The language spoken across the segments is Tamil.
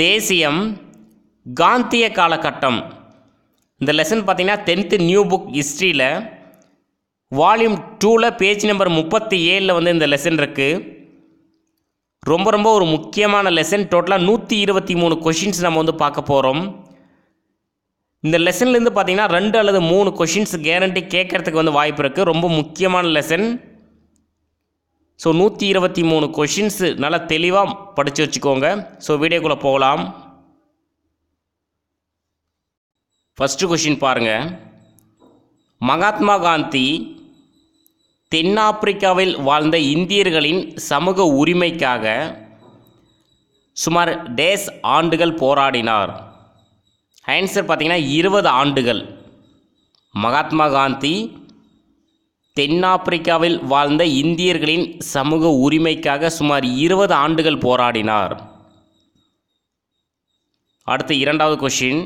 தேசியம் காந்திய காலகட்டம் இந்த லெசன் பார்த்தீங்கன்னா டென்த்து நியூ புக் ஹிஸ்ட்ரியில் வால்யூம் டூவில் பேஜ் நம்பர் முப்பத்தி ஏழில் வந்து இந்த லெசன் இருக்குது ரொம்ப ரொம்ப ஒரு முக்கியமான லெசன் டோட்டலாக நூற்றி இருபத்தி மூணு கொஷின்ஸ் நம்ம வந்து பார்க்க போகிறோம் இந்த லெசன்லேருந்து பார்த்தீங்கன்னா ரெண்டு அல்லது மூணு கொஷின்ஸ் கேரண்டி கேட்குறதுக்கு வந்து வாய்ப்பு இருக்குது ரொம்ப முக்கியமான லெசன் ஸோ நூற்றி இருபத்தி மூணு கொஷின்ஸு நல்லா தெளிவாக படித்து வச்சுக்கோங்க ஸோ வீடியோக்குள்ளே போகலாம் ஃபஸ்ட்டு கொஷின் பாருங்கள் மகாத்மா காந்தி தென்னாப்பிரிக்காவில் வாழ்ந்த இந்தியர்களின் சமூக உரிமைக்காக சுமார் டேஸ் ஆண்டுகள் போராடினார் ஆன்சர் பார்த்திங்கன்னா இருபது ஆண்டுகள் மகாத்மா காந்தி தென்னாப்பிரிக்காவில் வாழ்ந்த இந்தியர்களின் சமூக உரிமைக்காக சுமார் இருபது ஆண்டுகள் போராடினார் அடுத்து இரண்டாவது கொஷின்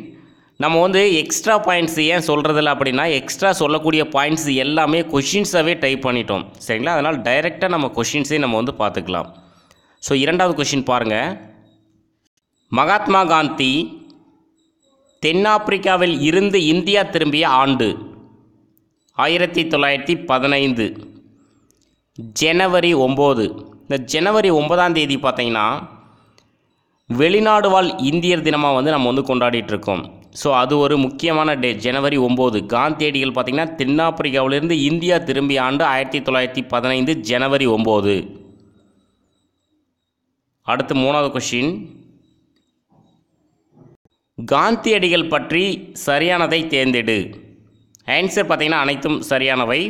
நம்ம வந்து எக்ஸ்ட்ரா பாயிண்ட்ஸ் ஏன் சொல்கிறதில்ல அப்படின்னா எக்ஸ்ட்ரா சொல்லக்கூடிய பாயிண்ட்ஸ் எல்லாமே கொஷின்ஸாகவே டைப் பண்ணிட்டோம் சரிங்களா அதனால் டைரெக்டாக நம்ம கொஷின்ஸே நம்ம வந்து பார்த்துக்கலாம் ஸோ இரண்டாவது கொஷின் பாருங்கள் மகாத்மா காந்தி தென்னாப்பிரிக்காவில் இருந்து இந்தியா திரும்பிய ஆண்டு ஆயிரத்தி தொள்ளாயிரத்தி பதினைந்து ஜனவரி ஒம்பது இந்த ஜனவரி ஒன்பதாம் தேதி பார்த்திங்கன்னா வெளிநாடு வாழ் இந்தியர் தினமாக வந்து நம்ம வந்து கொண்டாடிட்டுருக்கோம் ஸோ அது ஒரு முக்கியமான டே ஜனவரி ஒம்பது காந்தியடிகள் பார்த்திங்கன்னா தென்னாப்பிரிக்காவிலிருந்து இந்தியா திரும்பிய ஆண்டு ஆயிரத்தி தொள்ளாயிரத்தி பதினைந்து ஜனவரி ஒம்பது அடுத்து மூணாவது கொஷின் காந்தியடிகள் பற்றி சரியானதை தேர்ந்தெடு ஆன்சர் பார்த்திங்கன்னா அனைத்தும் சரியானவை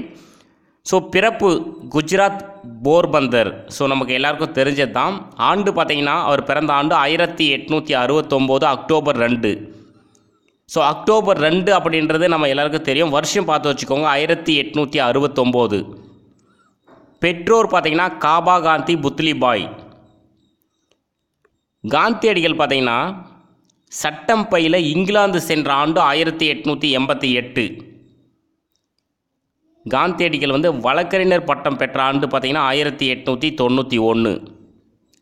ஸோ பிறப்பு குஜராத் போர்பந்தர் ஸோ நமக்கு எல்லாருக்கும் தெரிஞ்சது தான் ஆண்டு பார்த்திங்கன்னா அவர் பிறந்த ஆண்டு ஆயிரத்தி எட்நூற்றி அறுபத்தொம்போது அக்டோபர் ரெண்டு ஸோ அக்டோபர் ரெண்டு அப்படின்றது நம்ம எல்லாருக்கும் தெரியும் வருஷம் பார்த்து வச்சுக்கோங்க ஆயிரத்தி எட்நூற்றி அறுபத்தொம்போது பெற்றோர் பார்த்திங்கன்னா காபா காந்தி புத்லிபாய் காந்தியடிகள் பார்த்திங்கன்னா சட்டம் பையில் இங்கிலாந்து சென்ற ஆண்டு ஆயிரத்தி எட்நூற்றி எண்பத்தி எட்டு காந்தியடிகள் வந்து வழக்கறிஞர் பட்டம் பெற்ற ஆண்டு பார்த்திங்கன்னா ஆயிரத்தி எட்நூற்றி தொண்ணூற்றி ஒன்று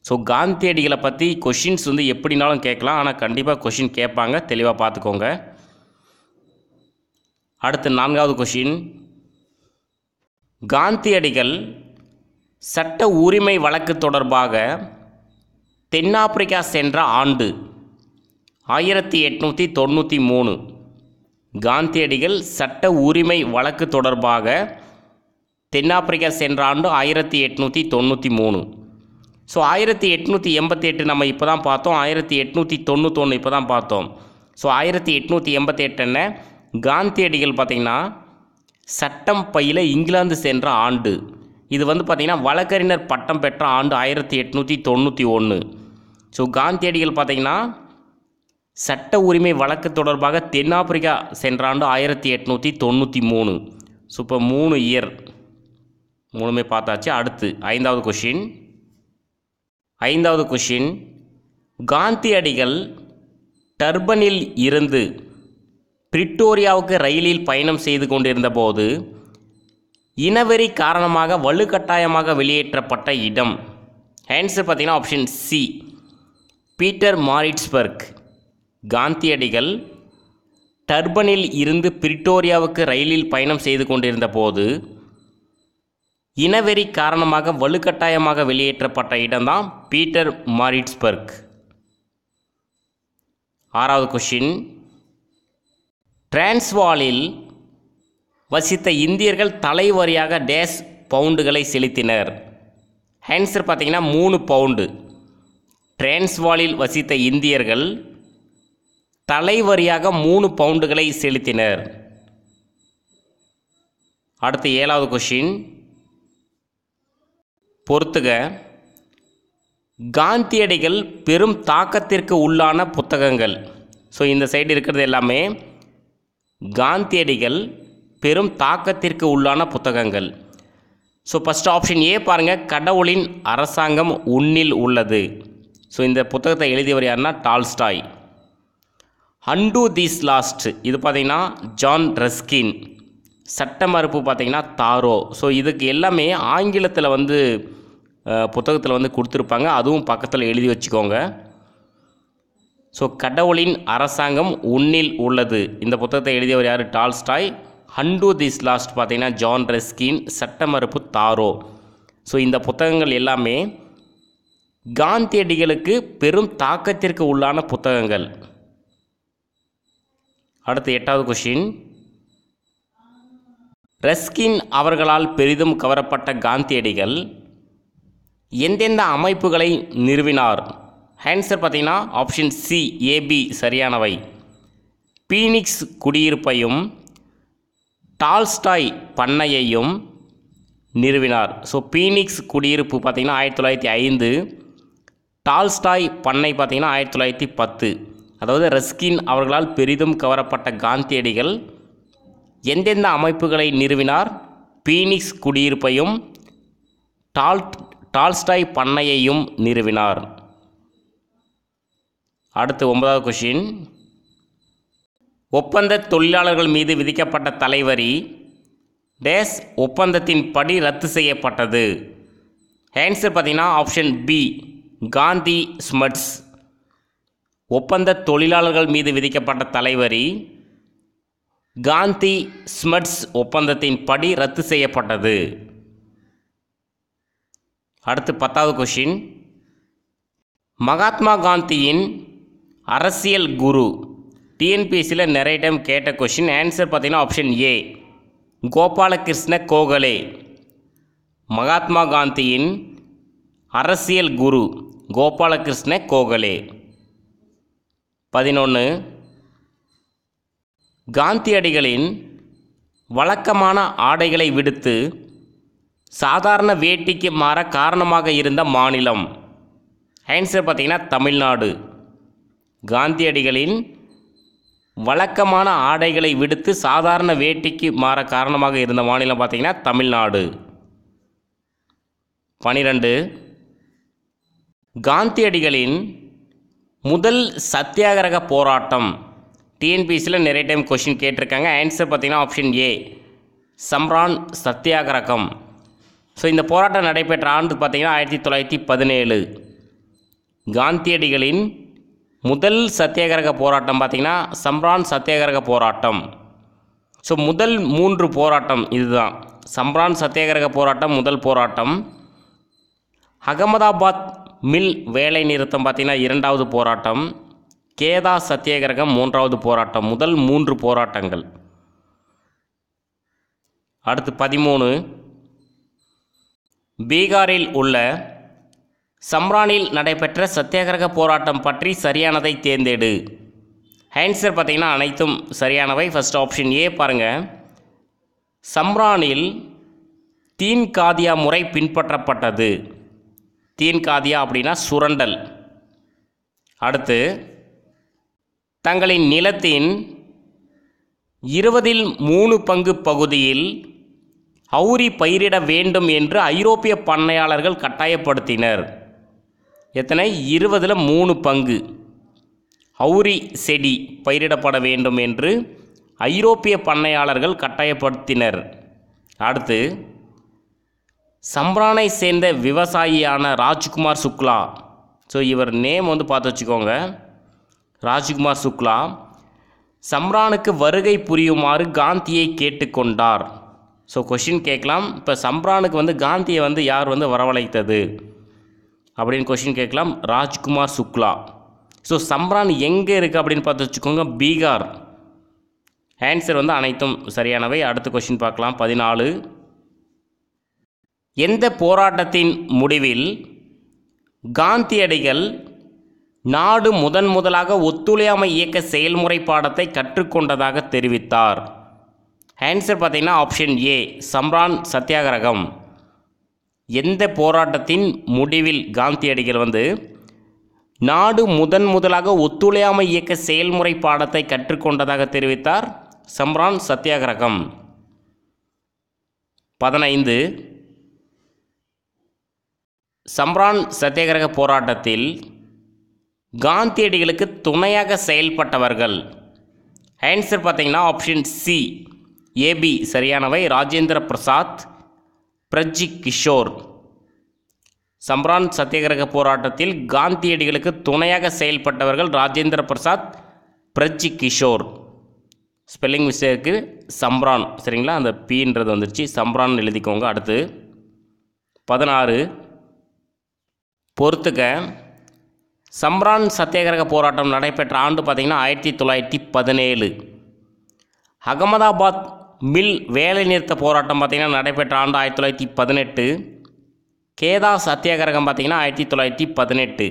ஸோ காந்தியடிகளை பற்றி கொஷின்ஸ் வந்து எப்படினாலும் கேட்கலாம் ஆனால் கண்டிப்பாக கொஷின் கேட்பாங்க தெளிவாக பார்த்துக்கோங்க அடுத்து நான்காவது கொஷின் காந்தியடிகள் சட்ட உரிமை வழக்கு தொடர்பாக தென்னாப்பிரிக்கா சென்ற ஆண்டு ஆயிரத்தி எட்நூற்றி தொண்ணூற்றி மூணு காந்தியடிகள் சட்ட உரிமை வழக்கு தொடர்பாக தென்னாப்பிரிக்கா சென்ற ஆண்டு ஆயிரத்தி எட்நூற்றி தொண்ணூற்றி மூணு ஸோ ஆயிரத்தி எட்நூற்றி எண்பத்தி எட்டு நம்ம இப்போ தான் பார்த்தோம் ஆயிரத்தி எட்நூற்றி தொண்ணூத்தொன்று இப்போ தான் பார்த்தோம் ஸோ ஆயிரத்தி எட்நூற்றி எண்பத்தி எட்டுன்னு காந்தியடிகள் பார்த்திங்கன்னா சட்டம் பயில இங்கிலாந்து சென்ற ஆண்டு இது வந்து பார்த்திங்கன்னா வழக்கறிஞர் பட்டம் பெற்ற ஆண்டு ஆயிரத்தி எட்நூற்றி தொண்ணூற்றி ஒன்று ஸோ காந்தியடிகள் பார்த்திங்கன்னா சட்ட உரிமை வழக்கு தொடர்பாக தென்னாப்பிரிக்கா சென்ற ஆண்டு ஆயிரத்தி எட்நூற்றி தொண்ணூற்றி மூணு சூப்பர் மூணு இயர் மூணுமே பார்த்தாச்சு அடுத்து ஐந்தாவது கொஷின் ஐந்தாவது கொஷின் காந்தியடிகள் டர்பனில் இருந்து பிரிட்டோரியாவுக்கு ரயிலில் பயணம் செய்து கொண்டிருந்தபோது இனவெறி காரணமாக வலுக்கட்டாயமாக வெளியேற்றப்பட்ட இடம் ஆன்சர் பார்த்திங்கன்னா ஆப்ஷன் சி பீட்டர் மாரிட்ஸ்பர்க் காந்தியடிகள் டர்பனில் இருந்து பிரிட்டோரியாவுக்கு ரயிலில் பயணம் செய்து கொண்டிருந்த போது இனவெறி காரணமாக வலுக்கட்டாயமாக வெளியேற்றப்பட்ட இடம்தான் பீட்டர் மாரிட்ஸ்பர்க் ஆறாவது கொஷின் டிரான்ஸ்வாலில் வசித்த இந்தியர்கள் தலைவரியாக டேஸ் பவுண்டுகளை செலுத்தினர் ஹேன்சர் பார்த்தீங்கன்னா மூணு பவுண்டு டிரான்ஸ்வாலில் வசித்த இந்தியர்கள் தலைவரியாக மூணு பவுண்டுகளை செலுத்தினர் அடுத்து ஏழாவது கொஷின் பொறுத்துக காந்தியடிகள் பெரும் தாக்கத்திற்கு உள்ளான புத்தகங்கள் ஸோ இந்த சைடு இருக்கிறது எல்லாமே காந்தியடிகள் பெரும் தாக்கத்திற்கு உள்ளான புத்தகங்கள் ஸோ ஃபஸ்ட் ஆப்ஷன் ஏ பாருங்கள் கடவுளின் அரசாங்கம் உன்னில் உள்ளது ஸோ இந்த புத்தகத்தை எழுதியவர் யாருன்னா டால்ஸ்டாய் அண்டூ தீஸ் லாஸ்ட் இது பார்த்திங்கன்னா ஜான் ரஸ்கின் சட்ட மறுப்பு பார்த்தீங்கன்னா தாரோ ஸோ இதுக்கு எல்லாமே ஆங்கிலத்தில் வந்து புத்தகத்தில் வந்து கொடுத்துருப்பாங்க அதுவும் பக்கத்தில் எழுதி வச்சுக்கோங்க ஸோ கடவுளின் அரசாங்கம் உன்னில் உள்ளது இந்த புத்தகத்தை எழுதியவர் யார் டால்ஸ்டாய் ஹண்டு திஸ் லாஸ்ட் பார்த்தீங்கன்னா ஜான் ரெஸ்கின் சட்ட மறுப்பு தாரோ ஸோ இந்த புத்தகங்கள் எல்லாமே காந்தியடிகளுக்கு பெரும் தாக்கத்திற்கு உள்ளான புத்தகங்கள் அடுத்து எட்டாவது கொஷின் ரஸ்கின் அவர்களால் பெரிதும் கவரப்பட்ட காந்தியடிகள் எந்தெந்த அமைப்புகளை நிறுவினார் ஆன்சர் பார்த்திங்கன்னா ஆப்ஷன் சி ஏபி சரியானவை பீனிக்ஸ் குடியிருப்பையும் டால்ஸ்டாய் பண்ணையையும் நிறுவினார் ஸோ பீனிக்ஸ் குடியிருப்பு பார்த்திங்கன்னா ஆயிரத்தி தொள்ளாயிரத்தி ஐந்து டால்ஸ்டாய் பண்ணை பார்த்திங்கன்னா ஆயிரத்தி தொள்ளாயிரத்தி பத்து அதாவது ரஸ்கின் அவர்களால் பெரிதும் கவரப்பட்ட காந்தியடிகள் எந்தெந்த அமைப்புகளை நிறுவினார் பீனிக்ஸ் குடியிருப்பையும் டால் டால்ஸ்டாய் பண்ணையையும் நிறுவினார் அடுத்து ஒன்பதாவது கொஷின் ஒப்பந்த தொழிலாளர்கள் மீது விதிக்கப்பட்ட தலைவரி டேஸ் ஒப்பந்தத்தின் படி ரத்து செய்யப்பட்டது ஆன்சர் பார்த்திங்கன்னா ஆப்ஷன் பி காந்தி ஸ்மட்ஸ் ஒப்பந்த தொழிலாளர்கள் மீது விதிக்கப்பட்ட தலைவரி காந்தி ஸ்மட்ஸ் ஒப்பந்தத்தின் படி ரத்து செய்யப்பட்டது அடுத்து பத்தாவது கொஷின் மகாத்மா காந்தியின் அரசியல் குரு டிஎன்பிஎஸ்சியில் நிறைய டைம் கேட்ட கொஷின் ஆன்சர் பார்த்தீங்கன்னா ஆப்ஷன் ஏ கோபாலகிருஷ்ண கோகலே மகாத்மா காந்தியின் அரசியல் குரு கோபாலகிருஷ்ண கோகலே பதினொன்று காந்தியடிகளின் வழக்கமான ஆடைகளை விடுத்து சாதாரண வேட்டிக்கு மாற காரணமாக இருந்த மாநிலம் ஆன்சர் பார்த்திங்கன்னா தமிழ்நாடு காந்தியடிகளின் வழக்கமான ஆடைகளை விடுத்து சாதாரண வேட்டிக்கு மாற காரணமாக இருந்த மாநிலம் பார்த்திங்கன்னா தமிழ்நாடு பனிரெண்டு காந்தியடிகளின் முதல் சத்தியாகிரக போராட்டம் டிஎன்பிசியில் நிறைய டைம் கொஷின் கேட்டிருக்காங்க ஆன்சர் பார்த்தீங்கன்னா ஆப்ஷன் ஏ சம்ரான் சத்தியாகிரகம் ஸோ இந்த போராட்டம் நடைபெற்ற ஆண்டு பார்த்திங்கன்னா ஆயிரத்தி தொள்ளாயிரத்தி பதினேழு காந்தியடிகளின் முதல் சத்தியாகிரக போராட்டம் பார்த்திங்கன்னா சம்ரான் சத்தியாகிரக போராட்டம் ஸோ முதல் மூன்று போராட்டம் இதுதான் சம்ரான் சத்தியாகிரக போராட்டம் முதல் போராட்டம் அகமதாபாத் மில் வேலை நிறுத்தம் பார்த்திங்கன்னா இரண்டாவது போராட்டம் கேதா சத்தியாகிரகம் மூன்றாவது போராட்டம் முதல் மூன்று போராட்டங்கள் அடுத்து பதிமூணு பீகாரில் உள்ள சம்ரானில் நடைபெற்ற சத்தியாகிரக போராட்டம் பற்றி சரியானதை தேர்ந்தெடு ஹேன்சர் பார்த்திங்கன்னா அனைத்தும் சரியானவை ஃபஸ்ட் ஆப்ஷன் ஏ பாருங்கள் சம்ரானில் தீன்காதியா முறை பின்பற்றப்பட்டது தீன்காதியா அப்படின்னா சுரண்டல் அடுத்து தங்களின் நிலத்தின் இருபதில் மூணு பங்கு பகுதியில் அவுரி பயிரிட வேண்டும் என்று ஐரோப்பிய பண்ணையாளர்கள் கட்டாயப்படுத்தினர் எத்தனை இருபதில் மூணு பங்கு அவுரி செடி பயிரிடப்பட வேண்டும் என்று ஐரோப்பிய பண்ணையாளர்கள் கட்டாயப்படுத்தினர் அடுத்து சம்ரானை சேர்ந்த விவசாயியான ராஜ்குமார் சுக்லா ஸோ இவர் நேம் வந்து பார்த்து வச்சுக்கோங்க ராஜ்குமார் சுக்லா சம்ரானுக்கு வருகை புரியுமாறு காந்தியை கேட்டுக்கொண்டார் ஸோ கொஷின் கேட்கலாம் இப்போ சம்ரானுக்கு வந்து காந்தியை வந்து யார் வந்து வரவழைத்தது அப்படின்னு கொஷின் கேட்கலாம் ராஜ்குமார் சுக்லா ஸோ சம்ரான் எங்கே இருக்குது அப்படின்னு பார்த்து வச்சுக்கோங்க பீகார் ஆன்சர் வந்து அனைத்தும் சரியானவை அடுத்த கொஷின் பார்க்கலாம் பதினாலு எந்த போராட்டத்தின் முடிவில் காந்தியடிகள் நாடு முதன் முதலாக ஒத்துழையாமை இயக்க செயல்முறை பாடத்தை கற்றுக்கொண்டதாக தெரிவித்தார் ஆன்சர் பார்த்திங்கன்னா ஆப்ஷன் ஏ சம்ரான் சத்தியாகிரகம் எந்த போராட்டத்தின் முடிவில் காந்தியடிகள் வந்து நாடு முதன் முதலாக ஒத்துழையாமை இயக்க செயல்முறை பாடத்தை கற்றுக்கொண்டதாக தெரிவித்தார் சம்ரான் சத்தியாகிரகம் பதினைந்து சம்ரான் சத்தியாகிரக போராட்டத்தில் காந்தியடிகளுக்கு துணையாக செயல்பட்டவர்கள் ஆன்சர் பார்த்தீங்கன்னா ஆப்ஷன் சி ஏபி சரியானவை ராஜேந்திர பிரசாத் பிரஜி கிஷோர் சம்ரான் சத்தியகிரக போராட்டத்தில் காந்தியடிகளுக்கு துணையாக செயல்பட்டவர்கள் ராஜேந்திர பிரசாத் பிரஜி கிஷோர் ஸ்பெல்லிங் மிஸ்டேக்கு சம்ரான் சரிங்களா அந்த பீன்றது வந்துருச்சு சம்ரான் எழுதிக்கோங்க அடுத்து பதினாறு பொறுத்துக்க சம்ரான் சத்தியகிரக போராட்டம் நடைபெற்ற ஆண்டு பார்த்திங்கன்னா ஆயிரத்தி தொள்ளாயிரத்தி பதினேழு அகமதாபாத் மில் வேலைநிறுத்த போராட்டம் பார்த்திங்கன்னா நடைபெற்ற ஆண்டு ஆயிரத்தி தொள்ளாயிரத்தி பதினெட்டு கேதா சத்தியாகிரகம் பார்த்திங்கன்னா ஆயிரத்தி தொள்ளாயிரத்தி பதினெட்டு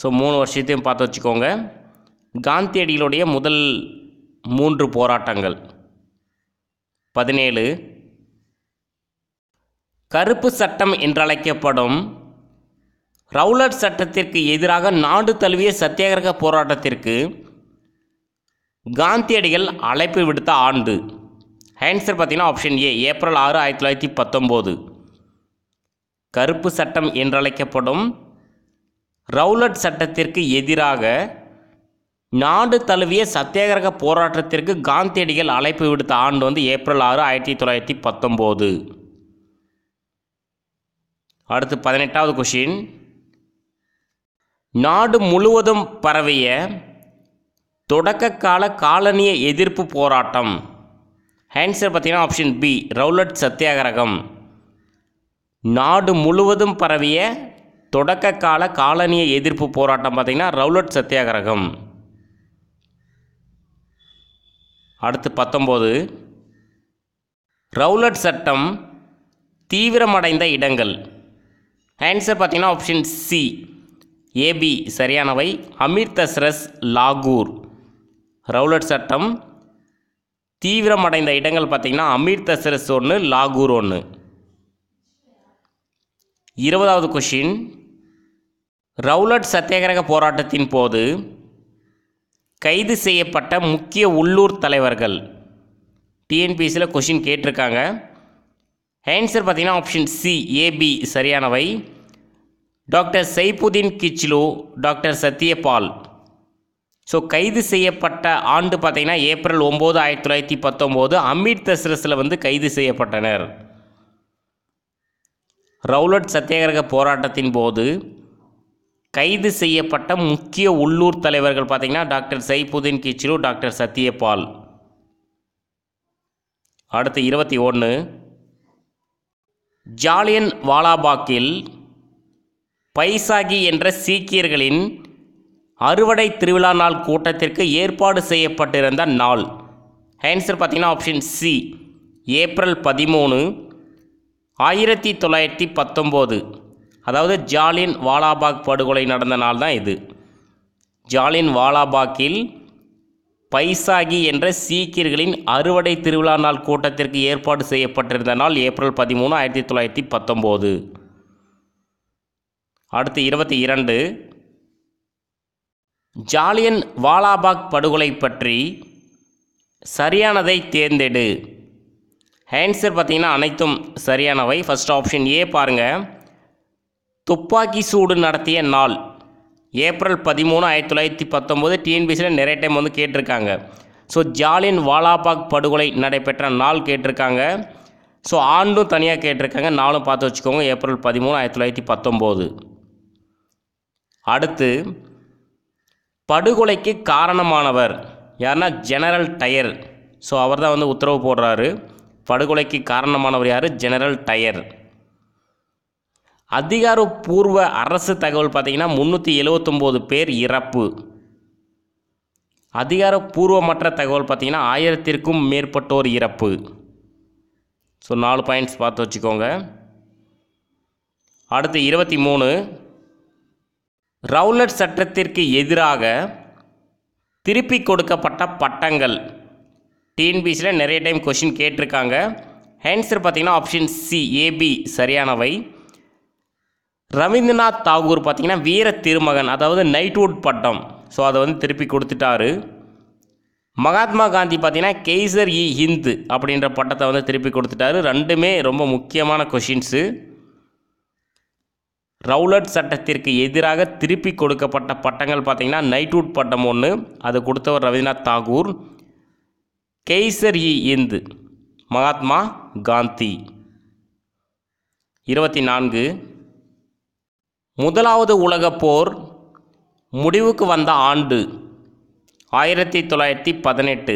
ஸோ மூணு வருஷத்தையும் பார்த்து வச்சுக்கோங்க காந்தியடிகளுடைய முதல் மூன்று போராட்டங்கள் பதினேழு கருப்பு சட்டம் என்றழைக்கப்படும் ரவுலட் சட்டத்திற்கு எதிராக நாடு தழுவிய சத்தியாகிரக போராட்டத்திற்கு காந்தியடிகள் அழைப்பு விடுத்த ஆண்டு ஆன்சர் பார்த்தீங்கன்னா ஆப்ஷன் ஏ ஏப்ரல் ஆறு ஆயிரத்தி தொள்ளாயிரத்தி பத்தொம்போது கருப்பு சட்டம் என்றழைக்கப்படும் ரவுலட் சட்டத்திற்கு எதிராக நாடு தழுவிய சத்தியாகிரக போராட்டத்திற்கு காந்தியடிகள் அழைப்பு விடுத்த ஆண்டு வந்து ஏப்ரல் ஆறு ஆயிரத்தி தொள்ளாயிரத்தி பத்தொம்போது அடுத்து பதினெட்டாவது கொஷின் நாடு முழுவதும் பரவிய தொடக்க கால காலனிய எதிர்ப்பு போராட்டம் ஆன்சர் பார்த்தீங்கன்னா ஆப்ஷன் பி ரவுலட் சத்தியாகிரகம் நாடு முழுவதும் பரவிய தொடக்க கால காலனிய எதிர்ப்பு போராட்டம் பார்த்திங்கன்னா ரவுலட் சத்தியாகிரகம் அடுத்து பத்தொம்போது ரவுலட் சட்டம் தீவிரமடைந்த இடங்கள் ஆன்சர் பார்த்திங்கன்னா ஆப்ஷன் சி ஏபி சரியானவை அமிர்தசரஸ் லாகூர் ரவுலட் சட்டம் தீவிரமடைந்த இடங்கள் பார்த்திங்கன்னா அமிர்தசரஸ் ஒன்று லாகூர் ஒன்று இருபதாவது கொஷின் ரவுலட் சத்தியாகிரக போராட்டத்தின் போது கைது செய்யப்பட்ட முக்கிய உள்ளூர் தலைவர்கள் டிஎன்பிஎஸ்சியில் கொஷின் கேட்டிருக்காங்க ஆன்சர் பார்த்திங்கன்னா ஆப்ஷன் சி ஏபி சரியானவை doctor Saifuddin Kitchlew doctor Satyapal so கைது செய்யப்பட்ட ஆண்டு பார்த்திங்கன்னா ஏப்ரல் ஒம்பது ஆயிரத்தி தொள்ளாயிரத்தி பத்தொம்போது அமீர் தஸ்ரஸில் வந்து கைது செய்யப்பட்டனர் ரவுலட் சத்தியாகிரக போராட்டத்தின் போது கைது செய்யப்பட்ட முக்கிய உள்ளூர் தலைவர்கள் பார்த்திங்கன்னா டாக்டர் சைபுதீன் கிச்சிலு டாக்டர் சத்யபால் அடுத்து இருபத்தி ஒன்று ஜாலியன் வாலாபாக்கில் பைசாகி என்ற சீக்கியர்களின் அறுவடை திருவிழா நாள் கூட்டத்திற்கு ஏற்பாடு செய்யப்பட்டிருந்த நாள் ஆன்சர் பார்த்தீங்கன்னா ஆப்ஷன் சி ஏப்ரல் பதிமூணு ஆயிரத்தி தொள்ளாயிரத்தி பத்தொம்போது அதாவது ஜாலின் வாலாபாக் படுகொலை நடந்த நாள் தான் இது ஜாலின் வாலாபாக்கில் பைசாகி என்ற சீக்கியர்களின் அறுவடை திருவிழா நாள் கூட்டத்திற்கு ஏற்பாடு செய்யப்பட்டிருந்த நாள் ஏப்ரல் பதிமூணு ஆயிரத்தி தொள்ளாயிரத்தி பத்தொம்போது அடுத்து இருபத்தி இரண்டு ஜாலியன் வாலாபாக் படுகொலை பற்றி சரியானதை தேர்ந்தெடு ஹேண்ட்ஸர் பார்த்திங்கன்னா அனைத்தும் சரியானவை ஃபஸ்ட் ஆப்ஷன் ஏ பாருங்கள் துப்பாக்கி சூடு நடத்திய நாள் ஏப்ரல் பதிமூணு ஆயிரத்தி தொள்ளாயிரத்தி பத்தொம்போது டிஎன்பிசியில் நிறைய டைம் வந்து கேட்டிருக்காங்க ஸோ ஜாலியன் வாலாபாக் படுகொலை நடைபெற்ற நாள் கேட்டிருக்காங்க ஸோ ஆண்டும் தனியாக கேட்டிருக்காங்க நாளும் பார்த்து வச்சுக்கோங்க ஏப்ரல் பதிமூணு ஆயிரத்தி தொள்ளாயிரத்தி பத்தொம்போது அடுத்து படுகொலைக்கு காரணமானவர் யாருன்னா ஜெனரல் டயர் ஸோ அவர் தான் வந்து உத்தரவு போடுறாரு படுகொலைக்கு காரணமானவர் யார் ஜெனரல் டயர் அதிகாரப்பூர்வ அரசு தகவல் பார்த்திங்கன்னா முந்நூற்றி எழுவத்தொம்போது பேர் இறப்பு அதிகாரப்பூர்வமற்ற தகவல் பார்த்திங்கன்னா ஆயிரத்திற்கும் மேற்பட்டோர் இறப்பு ஸோ நாலு பாயிண்ட்ஸ் பார்த்து வச்சுக்கோங்க அடுத்து இருபத்தி மூணு ரவுலட் சட்டத்திற்கு எதிராக திருப்பி கொடுக்கப்பட்ட பட்டங்கள் டிஎன்பிசியில் நிறைய டைம் கொஷின் கேட்டிருக்காங்க ஆன்சர் பார்த்திங்கன்னா ஆப்ஷன் சி ஏபி சரியானவை ரவீந்திரநாத் தாகூர் பார்த்திங்கன்னா வீர திருமகன் அதாவது நைட்வுட் பட்டம் ஸோ அதை வந்து திருப்பி கொடுத்துட்டாரு மகாத்மா காந்தி பார்த்திங்கன்னா கெய்சர் இ ஹிந்து அப்படின்ற பட்டத்தை வந்து திருப்பி கொடுத்துட்டாரு ரெண்டுமே ரொம்ப முக்கியமான கொஷின்ஸு ரவுலட் சட்டத்திற்கு எதிராக திருப்பி கொடுக்கப்பட்ட பட்டங்கள் பார்த்திங்கன்னா நைட்வுட் பட்டம் ஒன்று அது கொடுத்தவர் ரவீந்திரநாத் தாகூர் கெய்சர் இ இந்து மகாத்மா காந்தி இருபத்தி நான்கு முதலாவது உலகப் போர் முடிவுக்கு வந்த ஆண்டு ஆயிரத்தி தொள்ளாயிரத்தி பதினெட்டு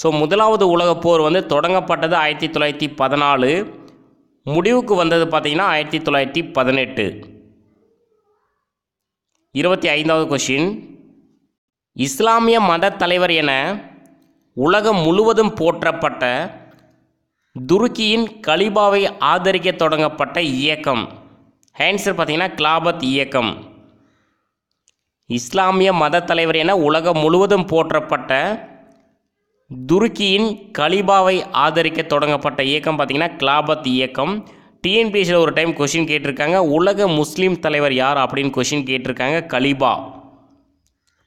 ஸோ முதலாவது உலகப் போர் வந்து தொடங்கப்பட்டது ஆயிரத்தி தொள்ளாயிரத்தி பதினாலு முடிவுக்கு வந்தது பார்த்திங்கன்னா ஆயிரத்தி தொள்ளாயிரத்தி பதினெட்டு இருபத்தி ஐந்தாவது கொஷின் இஸ்லாமிய மத தலைவர் என உலகம் முழுவதும் போற்றப்பட்ட துருக்கியின் கலிபாவை ஆதரிக்க தொடங்கப்பட்ட இயக்கம் ஹேன்சர் பார்த்திங்கன்னா கிளாபத் இயக்கம் இஸ்லாமிய மத தலைவர் என உலகம் முழுவதும் போற்றப்பட்ட துருக்கியின் கலிபாவை ஆதரிக்க தொடங்கப்பட்ட இயக்கம் பார்த்தீங்கன்னா கிளாபத் இயக்கம் டிஎன்பிஎஸ்சியில் ஒரு டைம் கொஷின் கேட்டிருக்காங்க உலக முஸ்லீம் தலைவர் யார் அப்படின்னு கொஷின் கேட்டிருக்காங்க கலிபா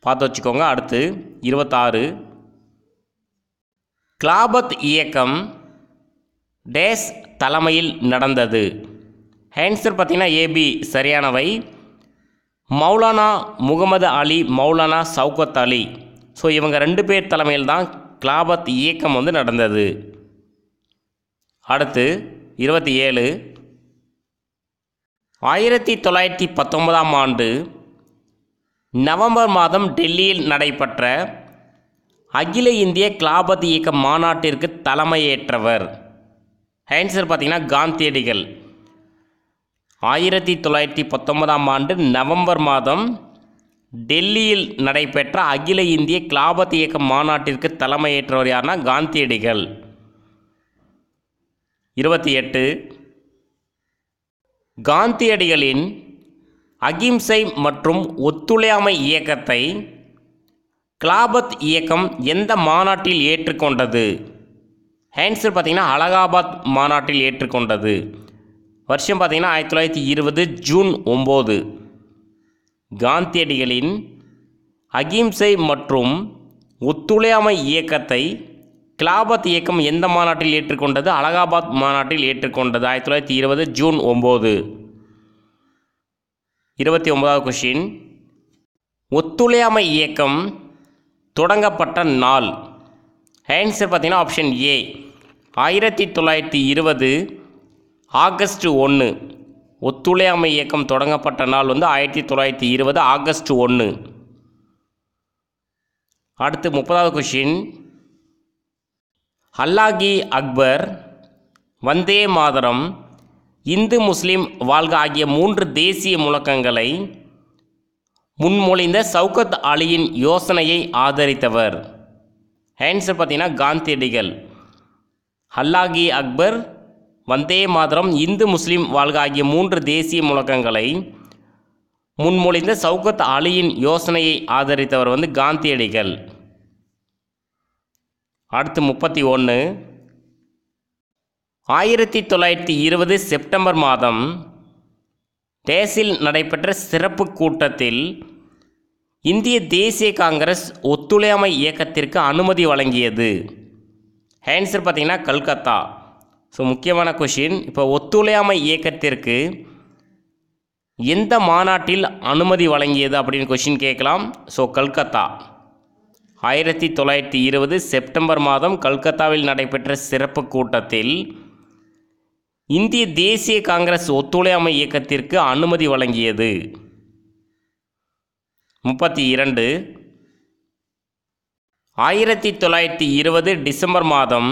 பார்த்து வச்சுக்கோங்க அடுத்து இருபத்தாறு கிளாபத் இயக்கம் டேஸ் தலைமையில் நடந்தது ஹேன்சர் பார்த்திங்கன்னா ஏபி சரியானவை மௌலானா முகமது அலி மௌலானா சவுகத் அலி ஸோ இவங்க ரெண்டு பேர் தலைமையில் தான் கிளாபத் இயக்கம் வந்து நடந்தது அடுத்து இருபத்தி ஏழு ஆயிரத்தி தொள்ளாயிரத்தி பத்தொன்பதாம் ஆண்டு நவம்பர் மாதம் டெல்லியில் நடைபெற்ற அகில இந்திய கிளாபத் இயக்க மாநாட்டிற்கு தலைமையேற்றவர் ஆன்சர் பார்த்திங்கன்னா காந்தியடிகள் ஆயிரத்தி தொள்ளாயிரத்தி பத்தொன்பதாம் ஆண்டு நவம்பர் மாதம் டெல்லியில் நடைபெற்ற அகில இந்திய கிளாபத் இயக்க மாநாட்டிற்கு தலைமையேற்றவர் யார்னா காந்தியடிகள் இருபத்தி எட்டு காந்தியடிகளின் அகிம்சை மற்றும் ஒத்துழையாமை இயக்கத்தை கிளாபத் இயக்கம் எந்த மாநாட்டில் ஏற்றுக்கொண்டது ஹேன்சர் பார்த்திங்கன்னா அலகாபாத் மாநாட்டில் ஏற்றுக்கொண்டது வருஷம் பார்த்திங்கன்னா ஆயிரத்தி தொள்ளாயிரத்தி இருபது ஜூன் ஒம்பது காந்தியடிகளின் அகிம்சை மற்றும் ஒத்துழையாமை இயக்கத்தை கிளாபத் இயக்கம் எந்த மாநாட்டில் ஏற்றுக்கொண்டது அலகாபாத் மாநாட்டில் ஏற்றுக்கொண்டது ஆயிரத்தி தொள்ளாயிரத்தி இருபது ஜூன் ஒம்பது இருபத்தி ஒன்பதாவது கொஷின் ஒத்துழையாமை இயக்கம் தொடங்கப்பட்ட நாள் ஆன்சர் பார்த்தீங்கன்னா ஆப்ஷன் ஏ ஆயிரத்தி தொள்ளாயிரத்தி இருபது ஆகஸ்ட் ஒன்று ஒத்துழையாமை இயக்கம் தொடங்கப்பட்ட நாள் வந்து ஆயிரத்தி தொள்ளாயிரத்தி இருபது ஆகஸ்ட் ஒன்று அடுத்து முப்பதாவது கொஷின் அல்லாஹி அக்பர் வந்தே மாதரம் இந்து முஸ்லீம் வாழ்க ஆகிய மூன்று தேசிய முழக்கங்களை முன்மொழிந்த சவுகத் அலியின் யோசனையை ஆதரித்தவர் ஹேன்ஸர் பார்த்தீங்கன்னா காந்தியடிகள் அல்லாஹி அக்பர் வந்தே மாதரம் இந்து முஸ்லீம் வாழ்க ஆகிய மூன்று தேசிய முழக்கங்களை முன்மொழிந்த சவுகத் அலியின் யோசனையை ஆதரித்தவர் வந்து காந்தியடிகள் அடுத்து முப்பத்தி ஒன்று ஆயிரத்தி தொள்ளாயிரத்தி இருபது செப்டம்பர் மாதம் தேசில் நடைபெற்ற சிறப்பு கூட்டத்தில் இந்திய தேசிய காங்கிரஸ் ஒத்துழையாமை இயக்கத்திற்கு அனுமதி வழங்கியது ஹேன்சர் பார்த்திங்கன்னா கல்கத்தா ஸோ முக்கியமான கொஷின் இப்போ ஒத்துழையாமை இயக்கத்திற்கு எந்த மாநாட்டில் அனுமதி வழங்கியது அப்படின்னு கொஷின் கேட்கலாம் ஸோ கல்கத்தா ஆயிரத்தி தொள்ளாயிரத்தி இருபது செப்டம்பர் மாதம் கல்கத்தாவில் நடைபெற்ற சிறப்பு கூட்டத்தில் இந்திய தேசிய காங்கிரஸ் ஒத்துழையாமை இயக்கத்திற்கு அனுமதி வழங்கியது முப்பத்தி இரண்டு ஆயிரத்தி தொள்ளாயிரத்தி இருபது டிசம்பர் மாதம்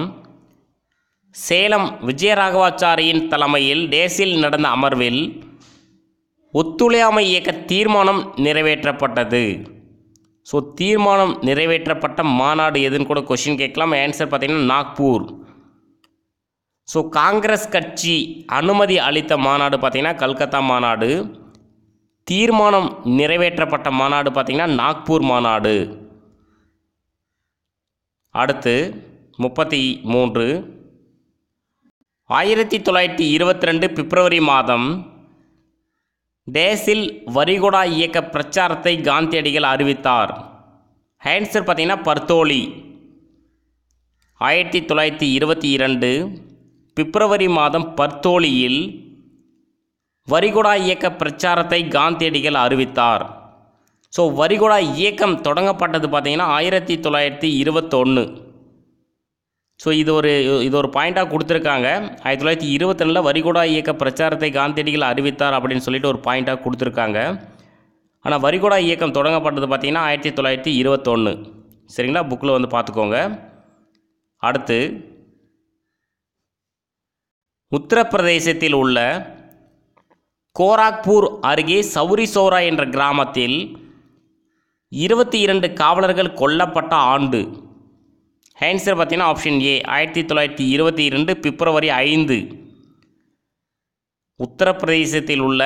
சேலம் விஜயராகவாச்சாரியின் தலைமையில் டேசில் நடந்த அமர்வில் ஒத்துழையாமை இயக்க தீர்மானம் நிறைவேற்றப்பட்டது ஸோ தீர்மானம் நிறைவேற்றப்பட்ட மாநாடு எதுன்னு கூட கொஷின் கேட்கலாம் ஆன்சர் பார்த்திங்கன்னா நாக்பூர் ஸோ காங்கிரஸ் கட்சி அனுமதி அளித்த மாநாடு பார்த்திங்கன்னா கல்கத்தா மாநாடு தீர்மானம் நிறைவேற்றப்பட்ட மாநாடு பார்த்திங்கன்னா நாக்பூர் மாநாடு அடுத்து முப்பத்தி மூன்று ஆயிரத்தி தொள்ளாயிரத்தி இருபத்தி ரெண்டு பிப்ரவரி மாதம் டேஸில் வரிகுடா இயக்க பிரச்சாரத்தை காந்தியடிகள் அறிவித்தார் ஹேன்சர் பார்த்திங்கன்னா பர்தோலி ஆயிரத்தி தொள்ளாயிரத்தி இருபத்தி இரண்டு பிப்ரவரி மாதம் பர்தோலியில் வரிகுடா இயக்க பிரச்சாரத்தை காந்தியடிகள் அறிவித்தார் ஸோ வரிகுடா இயக்கம் தொடங்கப்பட்டது பார்த்திங்கன்னா ஆயிரத்தி தொள்ளாயிரத்தி இருபத்தொன்று ஸோ இது ஒரு இது ஒரு பாயிண்ட்டாக கொடுத்துருக்காங்க ஆயிரத்தி தொள்ளாயிரத்தி இருபத்தி ரெண்டில் இயக்க பிரச்சாரத்தை காந்தியடிகள் அறிவித்தார் அப்படின்னு சொல்லிட்டு ஒரு பாயிண்ட்டாக கொடுத்துருக்காங்க ஆனால் வரிகுடா இயக்கம் தொடங்கப்பட்டது பார்த்திங்கன்னா ஆயிரத்தி தொள்ளாயிரத்தி இருபத்தொன்று சரிங்களா புக்கில் வந்து பார்த்துக்கோங்க அடுத்து உத்தரப்பிரதேசத்தில் உள்ள கோராக்பூர் அருகே சௌரிசோரா என்ற கிராமத்தில் இருபத்தி இரண்டு காவலர்கள் கொல்லப்பட்ட ஆண்டு ஆன்சர் பார்த்தீங்கன்னா ஆப்ஷன் ஏ ஆயிரத்தி தொள்ளாயிரத்தி இருபத்தி இரண்டு பிப்ரவரி ஐந்து உத்தரப்பிரதேசத்தில் உள்ள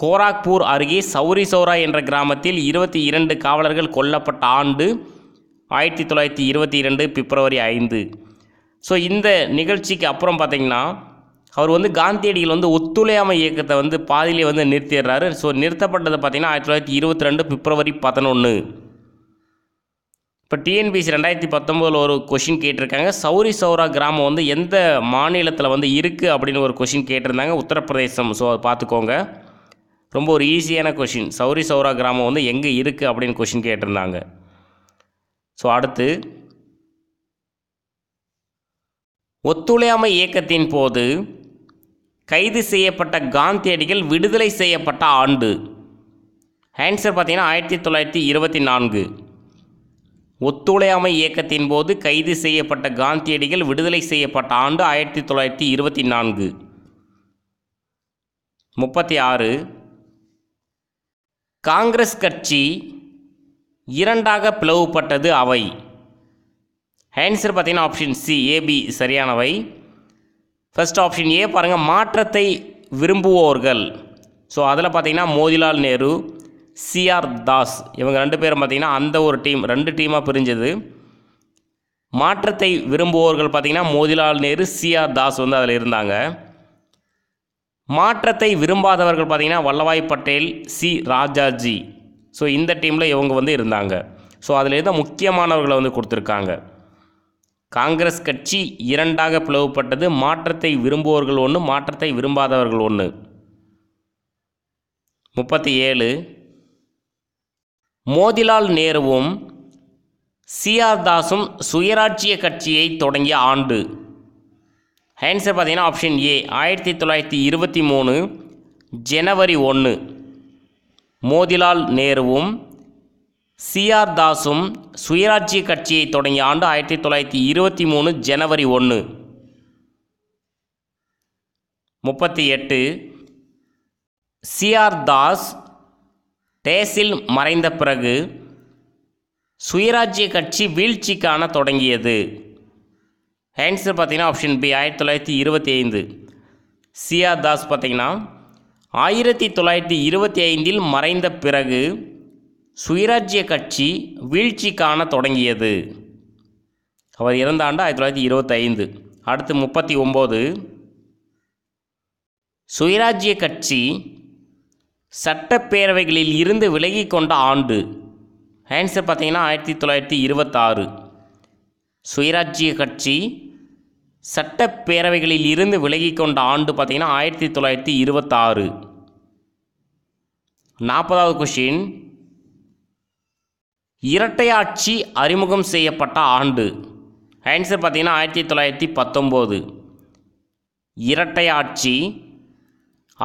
கோராக்பூர் அருகே சௌரி சௌரா என்ற கிராமத்தில் இருபத்தி இரண்டு காவலர்கள் கொல்லப்பட்ட ஆண்டு ஆயிரத்தி தொள்ளாயிரத்தி இருபத்தி இரண்டு பிப்ரவரி ஐந்து ஸோ இந்த நிகழ்ச்சிக்கு அப்புறம் பார்த்திங்கன்னா அவர் வந்து காந்தியடிகள் வந்து ஒத்துழையாமை இயக்கத்தை வந்து பாதியிலே வந்து நிறுத்திடுறாரு ஸோ நிறுத்தப்பட்டது பார்த்திங்கன்னா ஆயிரத்தி தொள்ளாயிரத்தி இருபத்தி ரெண்டு பிப்ரவரி பதினொன்று இப்போ டிஎன்பிசி ரெண்டாயிரத்தி பத்தொம்போதில் ஒரு கொஷின் கேட்டிருக்காங்க சௌரி சௌரா கிராமம் வந்து எந்த மாநிலத்தில் வந்து இருக்குது அப்படின்னு ஒரு கொஷின் கேட்டிருந்தாங்க உத்தரப்பிரதேசம் ஸோ அதை பார்த்துக்கோங்க ரொம்ப ஒரு ஈஸியான கொஷின் சௌரி சௌரா கிராமம் வந்து எங்கே இருக்குது அப்படின்னு கொஷின் கேட்டிருந்தாங்க ஸோ அடுத்து ஒத்துழையாமை இயக்கத்தின் போது கைது செய்யப்பட்ட காந்தியடிகள் விடுதலை செய்யப்பட்ட ஆண்டு ஆன்சர் பார்த்தீங்கன்னா ஆயிரத்தி தொள்ளாயிரத்தி இருபத்தி நான்கு ஒத்துழையாமை இயக்கத்தின் போது கைது செய்யப்பட்ட காந்தியடிகள் விடுதலை செய்யப்பட்ட ஆண்டு ஆயிரத்தி தொள்ளாயிரத்தி இருபத்தி நான்கு முப்பத்தி ஆறு காங்கிரஸ் கட்சி இரண்டாக பிளவுபட்டது அவை ஆன்சர் பார்த்தீங்கன்னா ஆப்ஷன் சி ஏபி சரியானவை ஃபஸ்ட் ஆப்ஷன் ஏ பாருங்கள் மாற்றத்தை விரும்புவோர்கள் ஸோ அதில் பார்த்தீங்கன்னா மோதிலால் நேரு சிஆர் தாஸ் இவங்க ரெண்டு பேரும் பார்த்திங்கன்னா அந்த ஒரு டீம் ரெண்டு டீமாக பிரிஞ்சது மாற்றத்தை விரும்புவோர்கள் பார்த்திங்கன்னா மோதிலால் நேரு சிஆர் தாஸ் வந்து அதில் இருந்தாங்க மாற்றத்தை விரும்பாதவர்கள் பார்த்திங்கன்னா வல்லபாய் பட்டேல் சி ராஜாஜி ஸோ இந்த டீமில் இவங்க வந்து இருந்தாங்க ஸோ அதில் தான் முக்கியமானவர்களை வந்து கொடுத்துருக்காங்க காங்கிரஸ் கட்சி இரண்டாக பிளவுபட்டது மாற்றத்தை விரும்புவோர்கள் ஒன்று மாற்றத்தை விரும்பாதவர்கள் ஒன்று முப்பத்தி ஏழு மோதிலால் நேருவும் சிஆர் தாஸும் சுயராட்சிய கட்சியை தொடங்கிய ஆண்டு ஆன்சர் பார்த்தீங்கன்னா ஆப்ஷன் ஏ ஆயிரத்தி தொள்ளாயிரத்தி இருபத்தி மூணு ஜனவரி ஒன்று மோதிலால் நேருவும் சிஆர் தாஸும் சுயராட்சிய கட்சியை தொடங்கிய ஆண்டு ஆயிரத்தி தொள்ளாயிரத்தி இருபத்தி மூணு ஜனவரி ஒன்று முப்பத்தி எட்டு சிஆர் தாஸ் டேஸில் மறைந்த பிறகு சுயராஜ்ய கட்சி வீழ்ச்சி காண தொடங்கியது ஹேன்ஸு பார்த்திங்கன்னா ஆப்ஷன் பி ஆயிரத்தி தொள்ளாயிரத்தி இருபத்தி ஐந்து சியா தாஸ் பார்த்திங்கன்னா ஆயிரத்தி தொள்ளாயிரத்தி இருபத்தி ஐந்தில் மறைந்த பிறகு சுயராஜ்ய கட்சி வீழ்ச்சி காண தொடங்கியது அவர் இறந்த ஆண்டு ஆயிரத்தி தொள்ளாயிரத்தி இருபத்தைந்து அடுத்து முப்பத்தி ஒம்பது சுயராஜ்ய கட்சி சட்டப்பேரவைகளில் இருந்து விலகி கொண்ட ஆண்டு ஆன்சர் பார்த்திங்கன்னா ஆயிரத்தி தொள்ளாயிரத்தி இருபத்தாறு சுயராஜ்ய கட்சி சட்டப்பேரவைகளில் இருந்து விலகி கொண்ட ஆண்டு பார்த்திங்கன்னா ஆயிரத்தி தொள்ளாயிரத்தி இருபத்தாறு நாற்பதாவது கொஷின் இரட்டையாட்சி அறிமுகம் செய்யப்பட்ட ஆண்டு ஆன்சர் பார்த்திங்கன்னா ஆயிரத்தி தொள்ளாயிரத்தி பத்தொம்போது இரட்டையாட்சி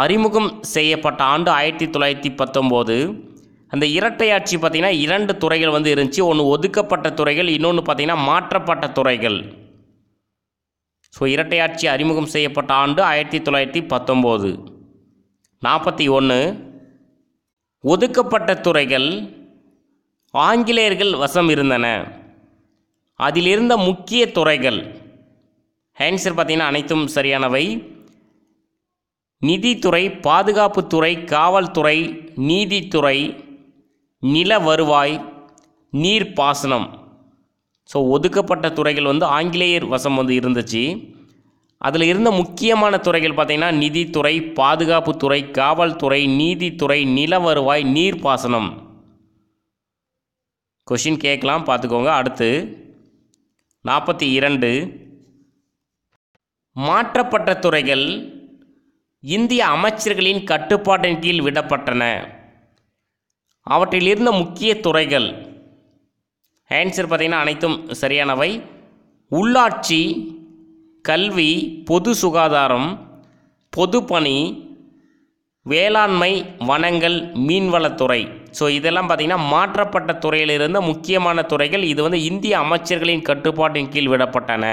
அறிமுகம் செய்யப்பட்ட ஆண்டு ஆயிரத்தி தொள்ளாயிரத்தி பத்தொம்போது அந்த இரட்டை ஆட்சி பார்த்திங்கன்னா இரண்டு துறைகள் வந்து இருந்துச்சு ஒன்று ஒதுக்கப்பட்ட துறைகள் இன்னொன்று பார்த்திங்கன்னா மாற்றப்பட்ட துறைகள் ஸோ இரட்டை ஆட்சி அறிமுகம் செய்யப்பட்ட ஆண்டு ஆயிரத்தி தொள்ளாயிரத்தி பத்தொம்போது நாற்பத்தி ஒன்று ஒதுக்கப்பட்ட துறைகள் ஆங்கிலேயர்கள் வசம் இருந்தன அதிலிருந்த முக்கிய துறைகள் ஆன்சர் பார்த்திங்கன்னா அனைத்தும் சரியானவை நிதித்துறை பாதுகாப்புத்துறை காவல்துறை நீதித்துறை நில வருவாய் நீர்ப்பாசனம் ஸோ ஒதுக்கப்பட்ட துறைகள் வந்து ஆங்கிலேயர் வசம் வந்து இருந்துச்சு அதில் இருந்த முக்கியமான துறைகள் பார்த்திங்கன்னா நிதித்துறை பாதுகாப்புத்துறை காவல்துறை நீதித்துறை நில வருவாய் நீர்ப்பாசனம் கொஷின் கேட்கலாம் பார்த்துக்கோங்க அடுத்து நாற்பத்தி இரண்டு மாற்றப்பட்ட துறைகள் இந்திய அமைச்சர்களின் கட்டுப்பாட்டின் கீழ் விடப்பட்டன அவற்றில் இருந்த முக்கிய துறைகள் ஆன்சர் பார்த்திங்கன்னா அனைத்தும் சரியானவை உள்ளாட்சி கல்வி பொது சுகாதாரம் பொதுப்பணி வேளாண்மை வனங்கள் மீன்வளத்துறை ஸோ இதெல்லாம் பார்த்திங்கன்னா மாற்றப்பட்ட துறையிலிருந்த முக்கியமான துறைகள் இது வந்து இந்திய அமைச்சர்களின் கட்டுப்பாட்டின் கீழ் விடப்பட்டன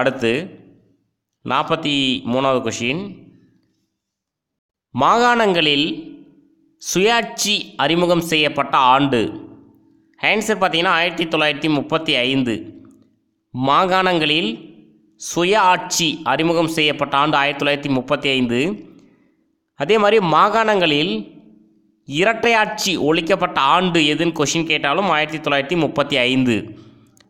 அடுத்து நாற்பத்தி மூணாவது கொஷின் மாகாணங்களில் சுயாட்சி அறிமுகம் செய்யப்பட்ட ஆண்டு ஆன்சர் பார்த்திங்கன்னா ஆயிரத்தி தொள்ளாயிரத்தி முப்பத்தி ஐந்து மாகாணங்களில் சுய ஆட்சி அறிமுகம் செய்யப்பட்ட ஆண்டு ஆயிரத்தி தொள்ளாயிரத்தி முப்பத்தி ஐந்து அதே மாதிரி மாகாணங்களில் இரட்டையாட்சி ஒழிக்கப்பட்ட ஆண்டு எதுன்னு கொஷின் கேட்டாலும் ஆயிரத்தி தொள்ளாயிரத்தி முப்பத்தி ஐந்து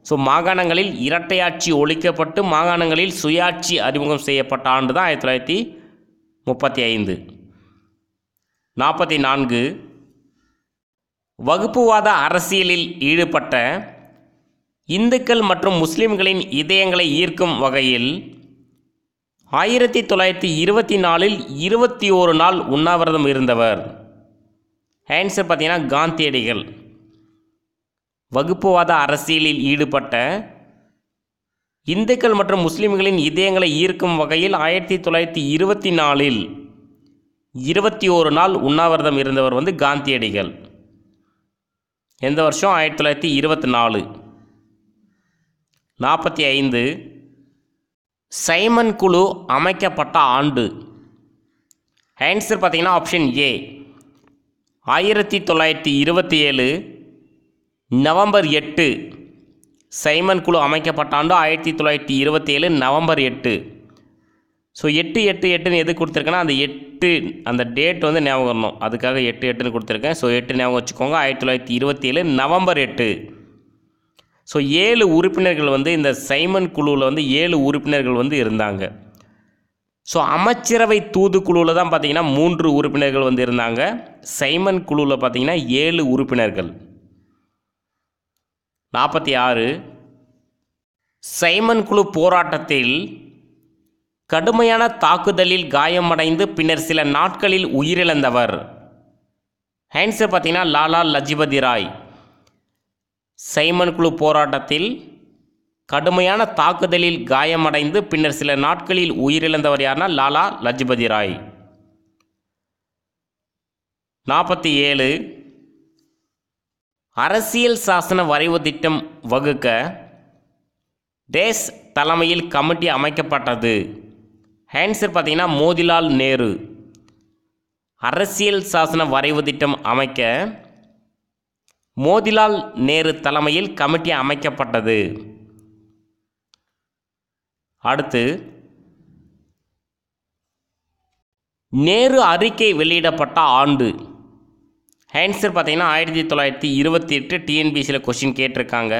ஸோ மாகாணங்களில் இரட்டையாட்சி ஒழிக்கப்பட்டு மாகாணங்களில் சுயாட்சி அறிமுகம் செய்யப்பட்ட ஆண்டு தான் ஆயிரத்தி தொள்ளாயிரத்தி முப்பத்தி ஐந்து நாற்பத்தி நான்கு வகுப்புவாத அரசியலில் ஈடுபட்ட இந்துக்கள் மற்றும் முஸ்லிம்களின் இதயங்களை ஈர்க்கும் வகையில் ஆயிரத்தி தொள்ளாயிரத்தி இருபத்தி நாலில் இருபத்தி ஓரு நாள் உண்ணாவிரதம் இருந்தவர் ஆன்சர் பார்த்தீங்கன்னா காந்தியடிகள் வகுப்புவாத அரசியலில் ஈடுபட்ட இந்துக்கள் மற்றும் முஸ்லிம்களின் இதயங்களை ஈர்க்கும் வகையில் ஆயிரத்தி தொள்ளாயிரத்தி இருபத்தி நாலில் இருபத்தி ஓரு நாள் உண்ணாவிரதம் இருந்தவர் வந்து காந்தியடிகள் எந்த வருஷம் ஆயிரத்தி தொள்ளாயிரத்தி இருபத்தி நாலு நாற்பத்தி ஐந்து சைமன் குழு அமைக்கப்பட்ட ஆண்டு ஆன்சர் பார்த்திங்கன்னா ஆப்ஷன் ஏ ஆயிரத்தி தொள்ளாயிரத்தி இருபத்தி ஏழு நவம்பர் எட்டு சைமன் குழு அமைக்கப்பட்ட ஆண்டு ஆயிரத்தி தொள்ளாயிரத்தி இருபத்தி ஏழு நவம்பர் எட்டு ஸோ எட்டு எட்டு எட்டுன்னு எது கொடுத்துருக்கேன்னா அந்த எட்டு அந்த டேட் வந்து ஞாபகம் வரணும் அதுக்காக எட்டு எட்டுன்னு கொடுத்துருக்கேன் ஸோ எட்டு ஞாபகம் வச்சுக்கோங்க ஆயிரத்தி தொள்ளாயிரத்தி இருபத்தி ஏழு நவம்பர் எட்டு ஸோ ஏழு உறுப்பினர்கள் வந்து இந்த சைமன் குழுவில் வந்து ஏழு உறுப்பினர்கள் வந்து இருந்தாங்க ஸோ அமைச்சரவை தூதுக்குழுவில் தான் பார்த்திங்கன்னா மூன்று உறுப்பினர்கள் வந்து இருந்தாங்க சைமன் குழுவில் பார்த்திங்கன்னா ஏழு உறுப்பினர்கள் நாற்பத்தி ஆறு சைமன் குழு போராட்டத்தில் கடுமையான தாக்குதலில் காயமடைந்து பின்னர் சில நாட்களில் உயிரிழந்தவர் ஆன்சர் பார்த்தீங்கன்னா லாலா லஜிபதி ராய் சைமன் குழு போராட்டத்தில் கடுமையான தாக்குதலில் காயமடைந்து பின்னர் சில நாட்களில் உயிரிழந்தவர் யார்னா லாலா லஜ்பதி ராய் நாற்பத்தி ஏழு அரசியல் சாசன வரைவு திட்டம் வகுக்க டேஸ் தலைமையில் கமிட்டி அமைக்கப்பட்டது ஹேன்சர் பார்த்திங்கன்னா மோதிலால் நேரு அரசியல் சாசன வரைவு திட்டம் அமைக்க மோதிலால் நேரு தலைமையில் கமிட்டி அமைக்கப்பட்டது அடுத்து நேரு அறிக்கை வெளியிடப்பட்ட ஆண்டு ஆன்சர் பார்த்திங்கன்னா ஆயிரத்தி தொள்ளாயிரத்தி இருபத்தி எட்டு டிஎன்பிசியில் கொஷின் கேட்டிருக்காங்க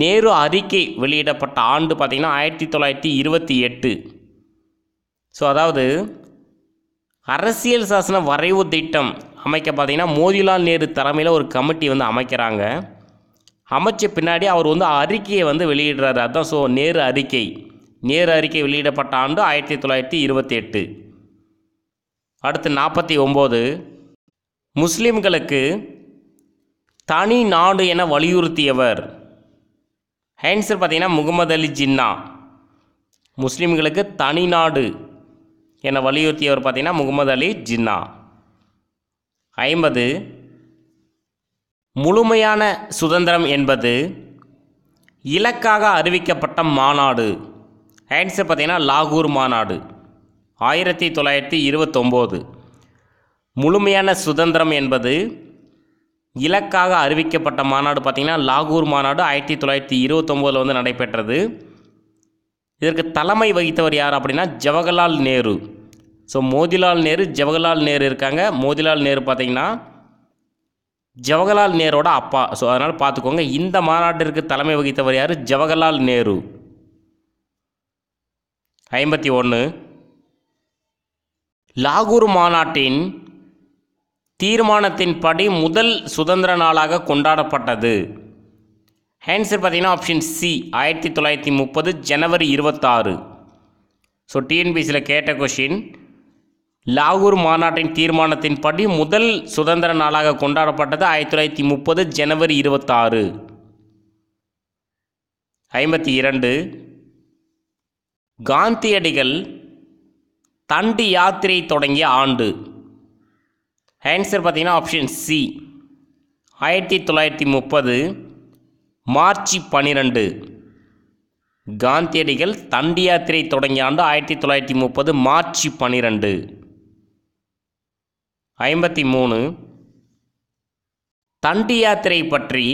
நேரு அறிக்கை வெளியிடப்பட்ட ஆண்டு பார்த்திங்கன்னா ஆயிரத்தி தொள்ளாயிரத்தி இருபத்தி எட்டு ஸோ அதாவது அரசியல் சாசன வரைவு திட்டம் அமைக்க பார்த்திங்கன்னா மோதிலால் நேரு தலைமையில் ஒரு கமிட்டி வந்து அமைக்கிறாங்க அமைச்ச பின்னாடி அவர் வந்து அறிக்கையை வந்து வெளியிடுறாரு அதுதான் ஸோ நேரு அறிக்கை நேரு அறிக்கை வெளியிடப்பட்ட ஆண்டு ஆயிரத்தி தொள்ளாயிரத்தி இருபத்தி எட்டு அடுத்து நாற்பத்தி ஒம்பது முஸ்லிம்களுக்கு தனி நாடு என வலியுறுத்தியவர் ஆன்சர் பார்த்தீங்கன்னா முகமது அலி ஜின்னா முஸ்லீம்களுக்கு தனி நாடு என வலியுறுத்தியவர் பார்த்தீங்கன்னா முகமது அலி ஜின்னா ஐம்பது முழுமையான சுதந்திரம் என்பது இலக்காக அறிவிக்கப்பட்ட மாநாடு ஆன்சர் பார்த்தீங்கன்னா லாகூர் மாநாடு ஆயிரத்தி தொள்ளாயிரத்தி இருபத்தொம்போது முழுமையான சுதந்திரம் என்பது இலக்காக அறிவிக்கப்பட்ட மாநாடு பார்த்திங்கன்னா லாகூர் மாநாடு ஆயிரத்தி தொள்ளாயிரத்தி இருபத்தொம்போதில் வந்து நடைபெற்றது இதற்கு தலைமை வகித்தவர் யார் அப்படின்னா ஜவஹர்லால் நேரு ஸோ மோதிலால் நேரு ஜவஹர்லால் நேரு இருக்காங்க மோதிலால் நேரு பார்த்திங்கன்னா ஜவஹர்லால் நேரோட அப்பா ஸோ அதனால் பார்த்துக்கோங்க இந்த மாநாட்டிற்கு தலைமை வகித்தவர் யார் ஜவஹர்லால் நேரு ஐம்பத்தி ஒன்று லாகூர் மாநாட்டின் தீர்மானத்தின்படி முதல் சுதந்திர நாளாக கொண்டாடப்பட்டது ஆன்சர் பார்த்தீங்கன்னா ஆப்ஷன் சி ஆயிரத்தி தொள்ளாயிரத்தி முப்பது ஜனவரி இருபத்தாறு ஸோ டிஎன்பிசியில் கேட்ட கொஷின் லாகூர் மாநாட்டின் தீர்மானத்தின்படி முதல் சுதந்திர நாளாக கொண்டாடப்பட்டது ஆயிரத்தி தொள்ளாயிரத்தி முப்பது ஜனவரி இருபத்தாறு ஐம்பத்தி இரண்டு காந்தியடிகள் தண்டி யாத்திரை தொடங்கிய ஆண்டு ஆன்சர் பார்த்திங்கன்னா ஆப்ஷன் சி ஆயிரத்தி தொள்ளாயிரத்தி முப்பது மார்ச் பன்னிரெண்டு காந்தியடிகள் தண்டி யாத்திரை தொடங்கிய ஆண்டு ஆயிரத்தி தொள்ளாயிரத்தி முப்பது மார்ச் பன்னிரெண்டு ஐம்பத்தி மூணு தண்டி யாத்திரை பற்றி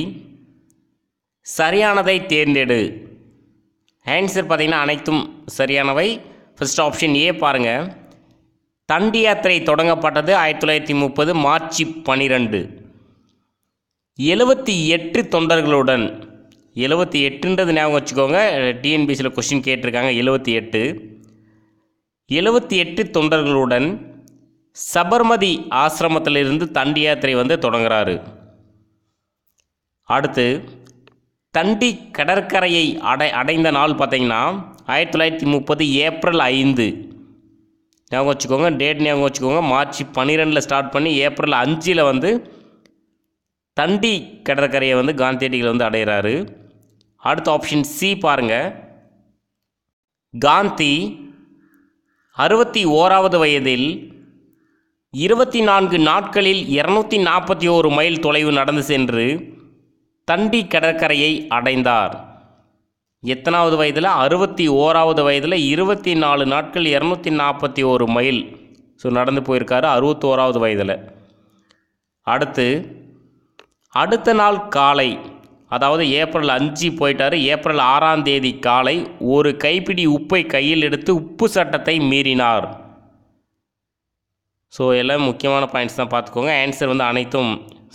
சரியானதை தேர்ந்தெடு ஆன்சர் பார்த்திங்கன்னா அனைத்தும் சரியானவை ஃபஸ்ட் ஆப்ஷன் ஏ பாருங்கள் தண்டி யாத்திரை தொடங்கப்பட்டது ஆயிரத்தி தொள்ளாயிரத்தி முப்பது மார்ச் பனிரெண்டு எழுபத்தி எட்டு தொண்டர்களுடன் எழுபத்தி எட்டுன்றது ஞாபகம் வச்சுக்கோங்க டிஎன்பிசியில் கொஸ்டின் கேட்டிருக்காங்க எழுபத்தி எட்டு எழுபத்தி எட்டு தொண்டர்களுடன் சபர்மதி ஆசிரமத்திலிருந்து தண்டி யாத்திரை வந்து தொடங்குகிறாரு அடுத்து தண்டி கடற்கரையை அடை அடைந்த நாள் பார்த்திங்கன்னா ஆயிரத்தி தொள்ளாயிரத்தி முப்பது ஏப்ரல் ஐந்து ஞாபகம் வச்சுக்கோங்க டேட் ஞாபகம் வச்சுக்கோங்க மார்ச் பன்னிரெண்டில் ஸ்டார்ட் பண்ணி ஏப்ரல் அஞ்சில் வந்து தண்டி கடற்கரையை வந்து காந்தியடிகள் வந்து அடைகிறாரு அடுத்த ஆப்ஷன் சி பாருங்கள் காந்தி அறுபத்தி ஓராவது வயதில் இருபத்தி நான்கு நாட்களில் இரநூத்தி நாற்பத்தி ஓரு மைல் தொலைவு நடந்து சென்று தண்டி கடற்கரையை அடைந்தார் எத்தனாவது வயதில் அறுபத்தி ஓராவது வயதில் இருபத்தி நாலு நாட்கள் இரநூத்தி நாற்பத்தி ஒரு மைல் ஸோ நடந்து போயிருக்காரு அறுபத்தோராவது வயதில் அடுத்து அடுத்த நாள் காலை அதாவது ஏப்ரல் அஞ்சு போயிட்டார் ஏப்ரல் ஆறாம் தேதி காலை ஒரு கைப்பிடி உப்பை கையில் எடுத்து உப்பு சட்டத்தை மீறினார் ஸோ எல்லாம் முக்கியமான பாயிண்ட்ஸ் தான் பார்த்துக்கோங்க ஆன்சர் வந்து அனைத்தும்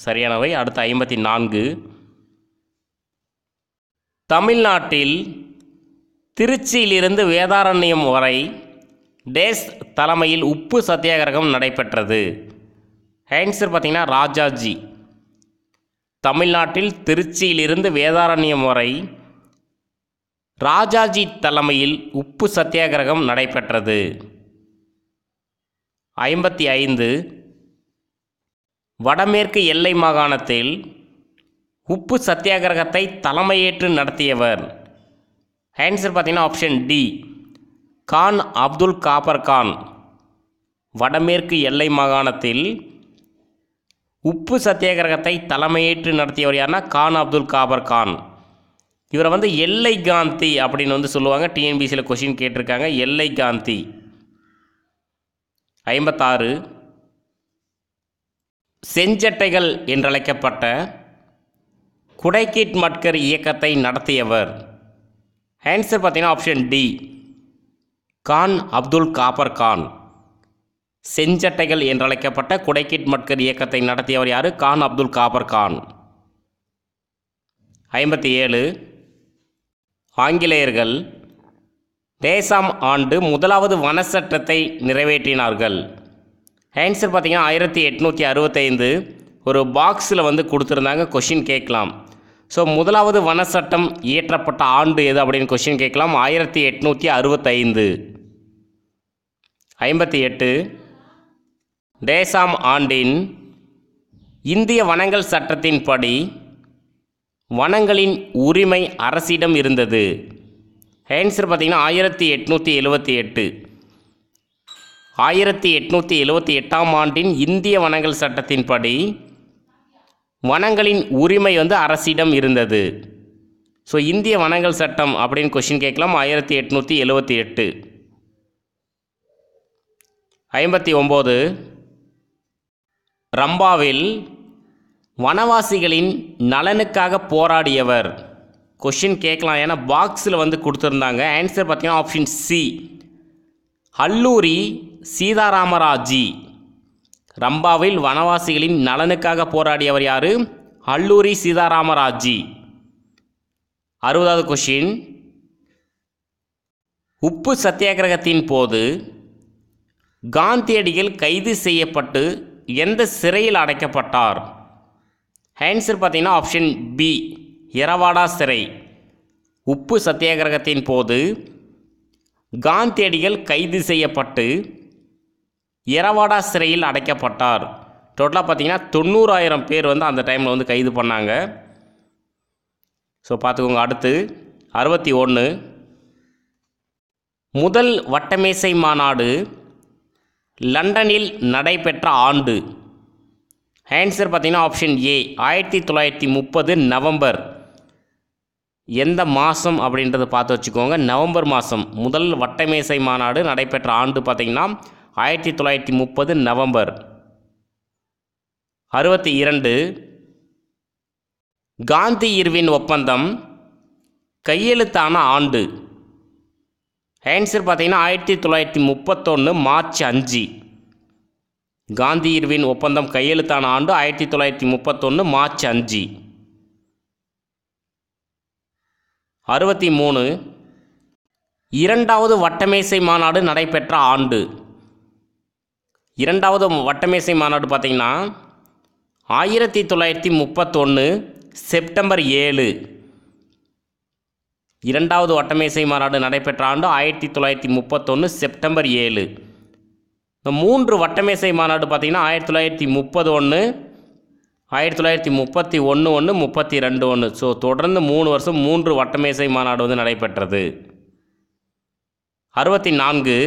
சரியானவை அடுத்து ஐம்பத்தி நான்கு தமிழ்நாட்டில் திருச்சியிலிருந்து வேதாரண்யம் வரை டேஸ் தலைமையில் உப்பு சத்தியாகிரகம் நடைபெற்றது ஆன்சர் பார்த்திங்கன்னா ராஜாஜி தமிழ்நாட்டில் திருச்சியிலிருந்து வேதாரண்யம் வரை ராஜாஜி தலைமையில் உப்பு சத்தியாகிரகம் நடைபெற்றது ஐம்பத்தி ஐந்து வடமேற்கு எல்லை மாகாணத்தில் உப்பு சத்தியாகிரகத்தை தலைமையேற்று நடத்தியவர் ஆன்சர் பார்த்தீங்கன்னா ஆப்ஷன் டி கான் அப்துல் காபர் கான் வடமேற்கு எல்லை மாகாணத்தில் உப்பு சத்தியாகிரகத்தை தலைமையேற்று நடத்தியவர் யாருன்னா கான் அப்துல் காபர் கான் இவரை வந்து எல்லை காந்தி அப்படின்னு வந்து சொல்லுவாங்க டிஎன்பிசியில் கொஷின் கேட்டிருக்காங்க எல்லை காந்தி ஐம்பத்தாறு செஞ்சட்டைகள் என்றழைக்கப்பட்ட குடைக்கீட் மட்கர் இயக்கத்தை நடத்தியவர் ஆன்சர் பார்த்தீங்கன்னா ஆப்ஷன் டி கான் அப்துல் காபர் கான் செஞ்சட்டைகள் என்றழைக்கப்பட்ட குடைகிட் மட்கர் இயக்கத்தை நடத்தியவர் யார் கான் அப்துல் காபர் கான் ஐம்பத்தி ஏழு ஆங்கிலேயர்கள் தேசாம் ஆண்டு முதலாவது வன சட்டத்தை நிறைவேற்றினார்கள் ஆன்சர் பார்த்திங்கன்னா ஆயிரத்தி எட்நூற்றி அறுபத்தைந்து ஒரு பாக்ஸில் வந்து கொடுத்துருந்தாங்க கொஷின் கேட்கலாம் ஸோ முதலாவது வன சட்டம் இயற்றப்பட்ட ஆண்டு எது அப்படின்னு கொஸ்டின் கேட்கலாம் ஆயிரத்தி எட்நூற்றி அறுபத்தைந்து ஐம்பத்தி எட்டு தேசாம் ஆண்டின் இந்திய வனங்கள் சட்டத்தின்படி வனங்களின் உரிமை அரசிடம் இருந்தது ஆன்சர் பார்த்திங்கன்னா ஆயிரத்தி எட்நூற்றி எழுபத்தி எட்டு ஆயிரத்தி எட்நூற்றி எழுபத்தி எட்டாம் ஆண்டின் இந்திய வனங்கள் சட்டத்தின்படி வனங்களின் உரிமை வந்து அரசிடம் இருந்தது ஸோ இந்திய வனங்கள் சட்டம் அப்படின்னு கொஷின் கேட்கலாம் ஆயிரத்தி எட்நூற்றி எழுவத்தி எட்டு ஐம்பத்தி ஒம்பது ரம்பாவில் வனவாசிகளின் நலனுக்காக போராடியவர் கொஷின் கேட்கலாம் ஏன்னா பாக்ஸில் வந்து கொடுத்துருந்தாங்க ஆன்சர் பார்த்தீங்கன்னா ஆப்ஷன் சி அல்லூரி சீதாராமராஜி ரம்பாவில் வனவாசிகளின் நலனுக்காக போராடியவர் யார் அல்லூரி சீதாராமராஜி அறுபதாவது கொஷின் உப்பு சத்தியாகிரகத்தின் போது காந்தியடிகள் கைது செய்யப்பட்டு எந்த சிறையில் அடைக்கப்பட்டார் ஆன்சர் பார்த்தீங்கன்னா ஆப்ஷன் பி இரவாடா சிறை உப்பு சத்தியாகிரகத்தின் போது காந்தியடிகள் கைது செய்யப்பட்டு எரவாடா சிறையில் அடைக்கப்பட்டார் டோட்டலாக பார்த்தீங்கன்னா தொண்ணூறாயிரம் பேர் வந்து அந்த டைமில் வந்து கைது பண்ணாங்க ஸோ பார்த்துக்கோங்க அடுத்து அறுபத்தி ஒன்று முதல் வட்டமேசை மாநாடு லண்டனில் நடைபெற்ற ஆண்டு ஆன்சர் பார்த்திங்கன்னா ஆப்ஷன் ஏ ஆயிரத்தி தொள்ளாயிரத்தி முப்பது நவம்பர் எந்த மாதம் அப்படின்றத பார்த்து வச்சுக்கோங்க நவம்பர் மாதம் முதல் வட்டமேசை மாநாடு நடைபெற்ற ஆண்டு பார்த்திங்கன்னா ஆயிரத்தி தொள்ளாயிரத்தி முப்பது நவம்பர் அறுபத்தி இரண்டு காந்தி இர்வின் ஒப்பந்தம் கையெழுத்தான ஆண்டு ஆன்சர் பார்த்தீங்கன்னா ஆயிரத்தி தொள்ளாயிரத்தி முப்பத்தொன்று மார்ச் அஞ்சு காந்தி இர்வின் ஒப்பந்தம் கையெழுத்தான ஆண்டு ஆயிரத்தி தொள்ளாயிரத்தி முப்பத்தொன்று மார்ச் அஞ்சு அறுபத்தி மூணு இரண்டாவது வட்டமேசை மாநாடு நடைபெற்ற ஆண்டு இரண்டாவது வட்டமேசை மாநாடு பார்த்திங்கன்னா ஆயிரத்தி தொள்ளாயிரத்தி முப்பத்தொன்று செப்டம்பர் ஏழு இரண்டாவது வட்டமேசை மாநாடு நடைபெற்ற ஆண்டு ஆயிரத்தி தொள்ளாயிரத்தி முப்பத்தொன்று செப்டம்பர் ஏழு இந்த மூன்று வட்டமேசை மாநாடு பார்த்திங்கன்னா ஆயிரத்தி தொள்ளாயிரத்தி முப்பது ஒன்று ஆயிரத்தி தொள்ளாயிரத்தி முப்பத்தி ஒன்று ஒன்று முப்பத்தி ரெண்டு ஒன்று ஸோ தொடர்ந்து மூணு வருஷம் மூன்று வட்டமேசை மாநாடு வந்து நடைபெற்றது அறுபத்தி நான்கு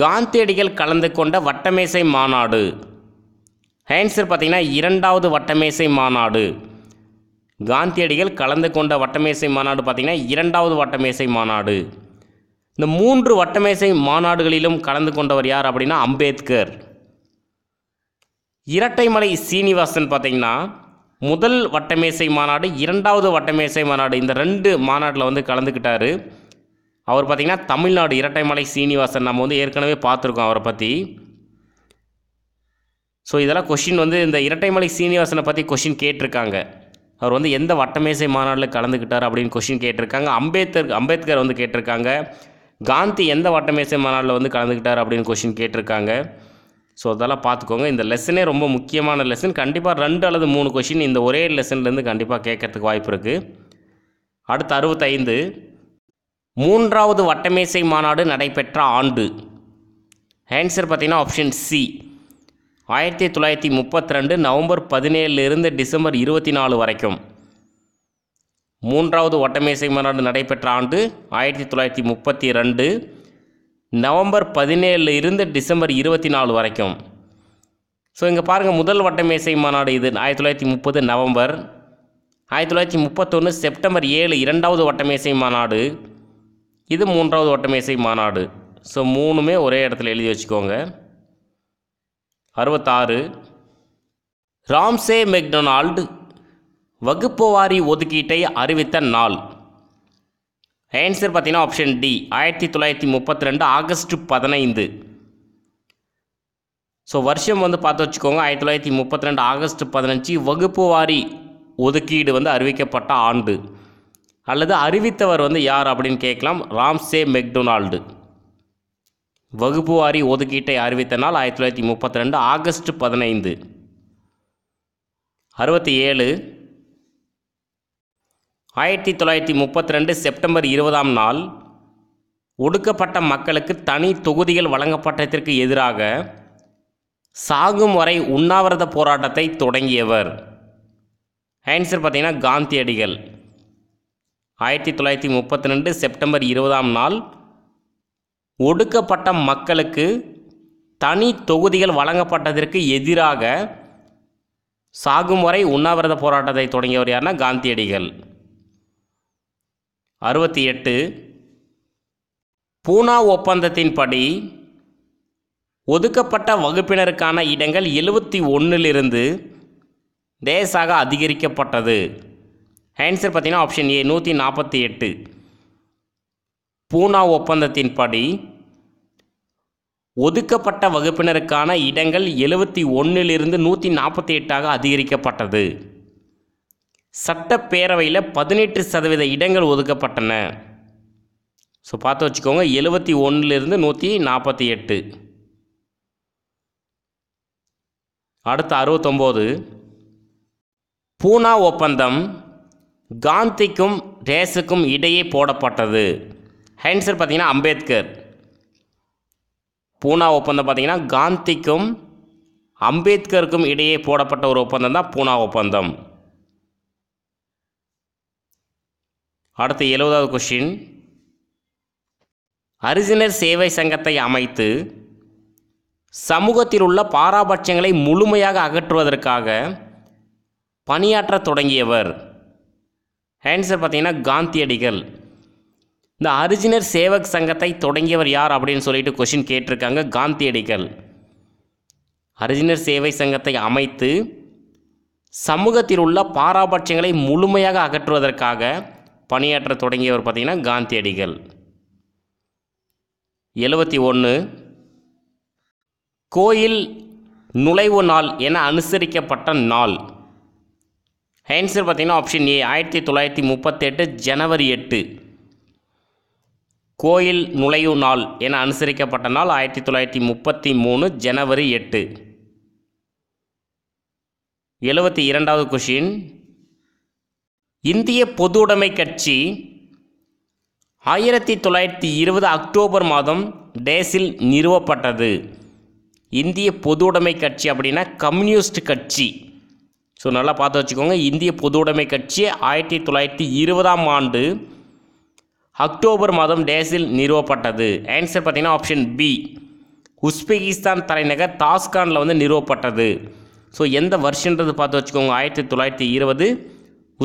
காந்தியடிகள் கலந்து கொண்ட வட்டமேசை மாநாடு ஹேன்சர் பார்த்திங்கன்னா இரண்டாவது வட்டமேசை மாநாடு காந்தியடிகள் கலந்து கொண்ட வட்டமேசை மாநாடு பார்த்திங்கன்னா இரண்டாவது வட்டமேசை மாநாடு இந்த மூன்று வட்டமேசை மாநாடுகளிலும் கலந்து கொண்டவர் யார் அப்படின்னா அம்பேத்கர் இரட்டைமலை சீனிவாசன் பார்த்திங்கன்னா முதல் வட்டமேசை மாநாடு இரண்டாவது வட்டமேசை மாநாடு இந்த ரெண்டு மாநாட்டில் வந்து கலந்துக்கிட்டார் அவர் பார்த்திங்கன்னா தமிழ்நாடு இரட்டைமலை சீனிவாசன் நம்ம வந்து ஏற்கனவே பார்த்துருக்கோம் அவரை பற்றி ஸோ இதெல்லாம் கொஷின் வந்து இந்த இரட்டைமலை சீனிவாசனை பற்றி கொஷின் கேட்டிருக்காங்க அவர் வந்து எந்த வட்டமேசை மாநாட்டில் கலந்துக்கிட்டார் அப்படின்னு கொஷின் கேட்டிருக்காங்க அம்பேத்கர் அம்பேத்கர் வந்து கேட்டிருக்காங்க காந்தி எந்த வட்டமேசை மாநாட்டில் வந்து கலந்துக்கிட்டார் அப்படின்னு கொஷின் கேட்டிருக்காங்க ஸோ அதெல்லாம் பார்த்துக்கோங்க இந்த லெசனே ரொம்ப முக்கியமான லெசன் கண்டிப்பாக ரெண்டு அல்லது மூணு கொஷின் இந்த ஒரே லெசன்லேருந்து கண்டிப்பாக கேட்கறதுக்கு வாய்ப்பு இருக்குது அடுத்து அறுபத்தைந்து மூன்றாவது வட்டமேசை மாநாடு நடைபெற்ற ஆண்டு ஆன்சர் பார்த்திங்கன்னா ஆப்ஷன் சி ஆயிரத்தி தொள்ளாயிரத்தி முப்பத்தி ரெண்டு நவம்பர் பதினேழுலேருந்து டிசம்பர் இருபத்தி நாலு வரைக்கும் மூன்றாவது ஒட்டமேசை மாநாடு நடைபெற்ற ஆண்டு ஆயிரத்தி தொள்ளாயிரத்தி முப்பத்தி ரெண்டு நவம்பர் பதினேழுல இருந்து டிசம்பர் இருபத்தி நாலு வரைக்கும் ஸோ இங்கே பாருங்கள் முதல் வட்டமேசை மாநாடு இது ஆயிரத்தி தொள்ளாயிரத்தி முப்பது நவம்பர் ஆயிரத்தி தொள்ளாயிரத்தி முப்பத்தொன்று செப்டம்பர் ஏழு இரண்டாவது வட்டமேசை மாநாடு இது மூன்றாவது ஒட்டமேசை மாநாடு ஸோ மூணுமே ஒரே இடத்துல எழுதி வச்சுக்கோங்க அறுபத்தாறு ராம்சே மெக்டொனால்டு வகுப்புவாரி ஒதுக்கீட்டை அறிவித்த நாள் ஆன்சர் பார்த்தீங்கன்னா ஆப்ஷன் டி ஆயிரத்தி தொள்ளாயிரத்தி முப்பத்தி ரெண்டு ஆகஸ்ட் பதினைந்து ஸோ வருஷம் வந்து பார்த்து வச்சுக்கோங்க ஆயிரத்தி தொள்ளாயிரத்தி முப்பத்தி ரெண்டு ஆகஸ்ட் பதினஞ்சு வகுப்பு வாரி ஒதுக்கீடு வந்து அறிவிக்கப்பட்ட ஆண்டு அல்லது அறிவித்தவர் வந்து யார் அப்படின்னு கேட்கலாம் ராம்சே மெக்டொனால்டு வகுப்பு வாரி ஒதுக்கீட்டை அறிவித்த நாள் ஆயிரத்தி தொள்ளாயிரத்தி முப்பத்தி ரெண்டு ஆகஸ்ட் பதினைந்து அறுபத்தி ஏழு ஆயிரத்தி தொள்ளாயிரத்தி முப்பத்தி ரெண்டு செப்டம்பர் இருபதாம் நாள் ஒடுக்கப்பட்ட மக்களுக்கு தனி தொகுதிகள் வழங்கப்பட்டதற்கு எதிராக சாகும் வரை உண்ணாவிரத போராட்டத்தை தொடங்கியவர் ஆன்சர் பார்த்திங்கன்னா காந்தியடிகள் ஆயிரத்தி தொள்ளாயிரத்தி முப்பத்தி ரெண்டு செப்டம்பர் இருபதாம் நாள் ஒடுக்கப்பட்ட மக்களுக்கு தனி தொகுதிகள் வழங்கப்பட்டதற்கு எதிராக சாகும் வரை உண்ணாவிரத போராட்டத்தை தொடங்கியவர் யார்னா காந்தியடிகள் அறுபத்தி எட்டு பூனா ஒப்பந்தத்தின்படி ஒதுக்கப்பட்ட வகுப்பினருக்கான இடங்கள் எழுபத்தி ஒன்றிலிருந்து லேசாக அதிகரிக்கப்பட்டது ஆன்சர் பார்த்தீங்கன்னா ஆப்ஷன் ஏ நூற்றி நாற்பத்தி எட்டு பூனா ஒப்பந்தத்தின்படி ஒதுக்கப்பட்ட வகுப்பினருக்கான இடங்கள் எழுபத்தி ஒன்றிலிருந்து நூற்றி நாற்பத்தி எட்டாக அதிகரிக்கப்பட்டது சட்டப்பேரவையில் பதினெட்டு சதவீத இடங்கள் ஒதுக்கப்பட்டன ஸோ பார்த்து வச்சுக்கோங்க எழுபத்தி ஒன்றிலிருந்து நூற்றி நாற்பத்தி எட்டு அடுத்து அறுபத்தொம்போது பூனா ஒப்பந்தம் காந்திக்கும் ரேஸுக்கும் இடையே போடப்பட்டது ஆன்சர் பார்த்திங்கன்னா அம்பேத்கர் பூனா ஒப்பந்தம் பார்த்திங்கன்னா காந்திக்கும் அம்பேத்கருக்கும் இடையே போடப்பட்ட ஒரு ஒப்பந்தம் தான் பூனா ஒப்பந்தம் அடுத்து எழுபதாவது கொஷின் அரிசினர் சேவை சங்கத்தை அமைத்து சமூகத்தில் உள்ள பாராபட்சங்களை முழுமையாக அகற்றுவதற்காக பணியாற்ற தொடங்கியவர் ஆன்சர் பார்த்தீங்கன்னா காந்தியடிகள் இந்த அரிஜினர் சேவக் சங்கத்தை தொடங்கியவர் யார் அப்படின்னு சொல்லிட்டு கொஷின் கேட்டிருக்காங்க காந்தியடிகள் அரிஜினர் சேவை சங்கத்தை அமைத்து சமூகத்தில் உள்ள பாராபட்சங்களை முழுமையாக அகற்றுவதற்காக பணியாற்ற தொடங்கியவர் பார்த்திங்கன்னா காந்தியடிகள் எழுபத்தி ஒன்று கோயில் நுழைவு நாள் என அனுசரிக்கப்பட்ட நாள் ஆன்சர் பார்த்திங்கன்னா ஆப்ஷன் ஏ ஆயிரத்தி தொள்ளாயிரத்தி முப்பத்தெட்டு ஜனவரி எட்டு கோயில் நுழைவு நாள் என அனுசரிக்கப்பட்ட நாள் ஆயிரத்தி தொள்ளாயிரத்தி முப்பத்தி மூணு ஜனவரி எட்டு எழுபத்தி இரண்டாவது கொஷின் இந்திய உடைமை கட்சி ஆயிரத்தி தொள்ளாயிரத்தி இருபது அக்டோபர் மாதம் டேஸில் நிறுவப்பட்டது இந்திய உடைமை கட்சி அப்படின்னா கம்யூனிஸ்ட் கட்சி ஸோ நல்லா பார்த்து வச்சுக்கோங்க இந்திய பொதுவுடைமை கட்சி ஆயிரத்தி தொள்ளாயிரத்தி இருபதாம் ஆண்டு அக்டோபர் மாதம் டேஸில் நிறுவப்பட்டது ஆன்சர் பார்த்திங்கன்னா ஆப்ஷன் பி உஸ்பெகிஸ்தான் தலைநகர் தாஸ்கானில் வந்து நிறுவப்பட்டது ஸோ எந்த வருஷன்றது பார்த்து வச்சுக்கோங்க ஆயிரத்தி தொள்ளாயிரத்தி இருபது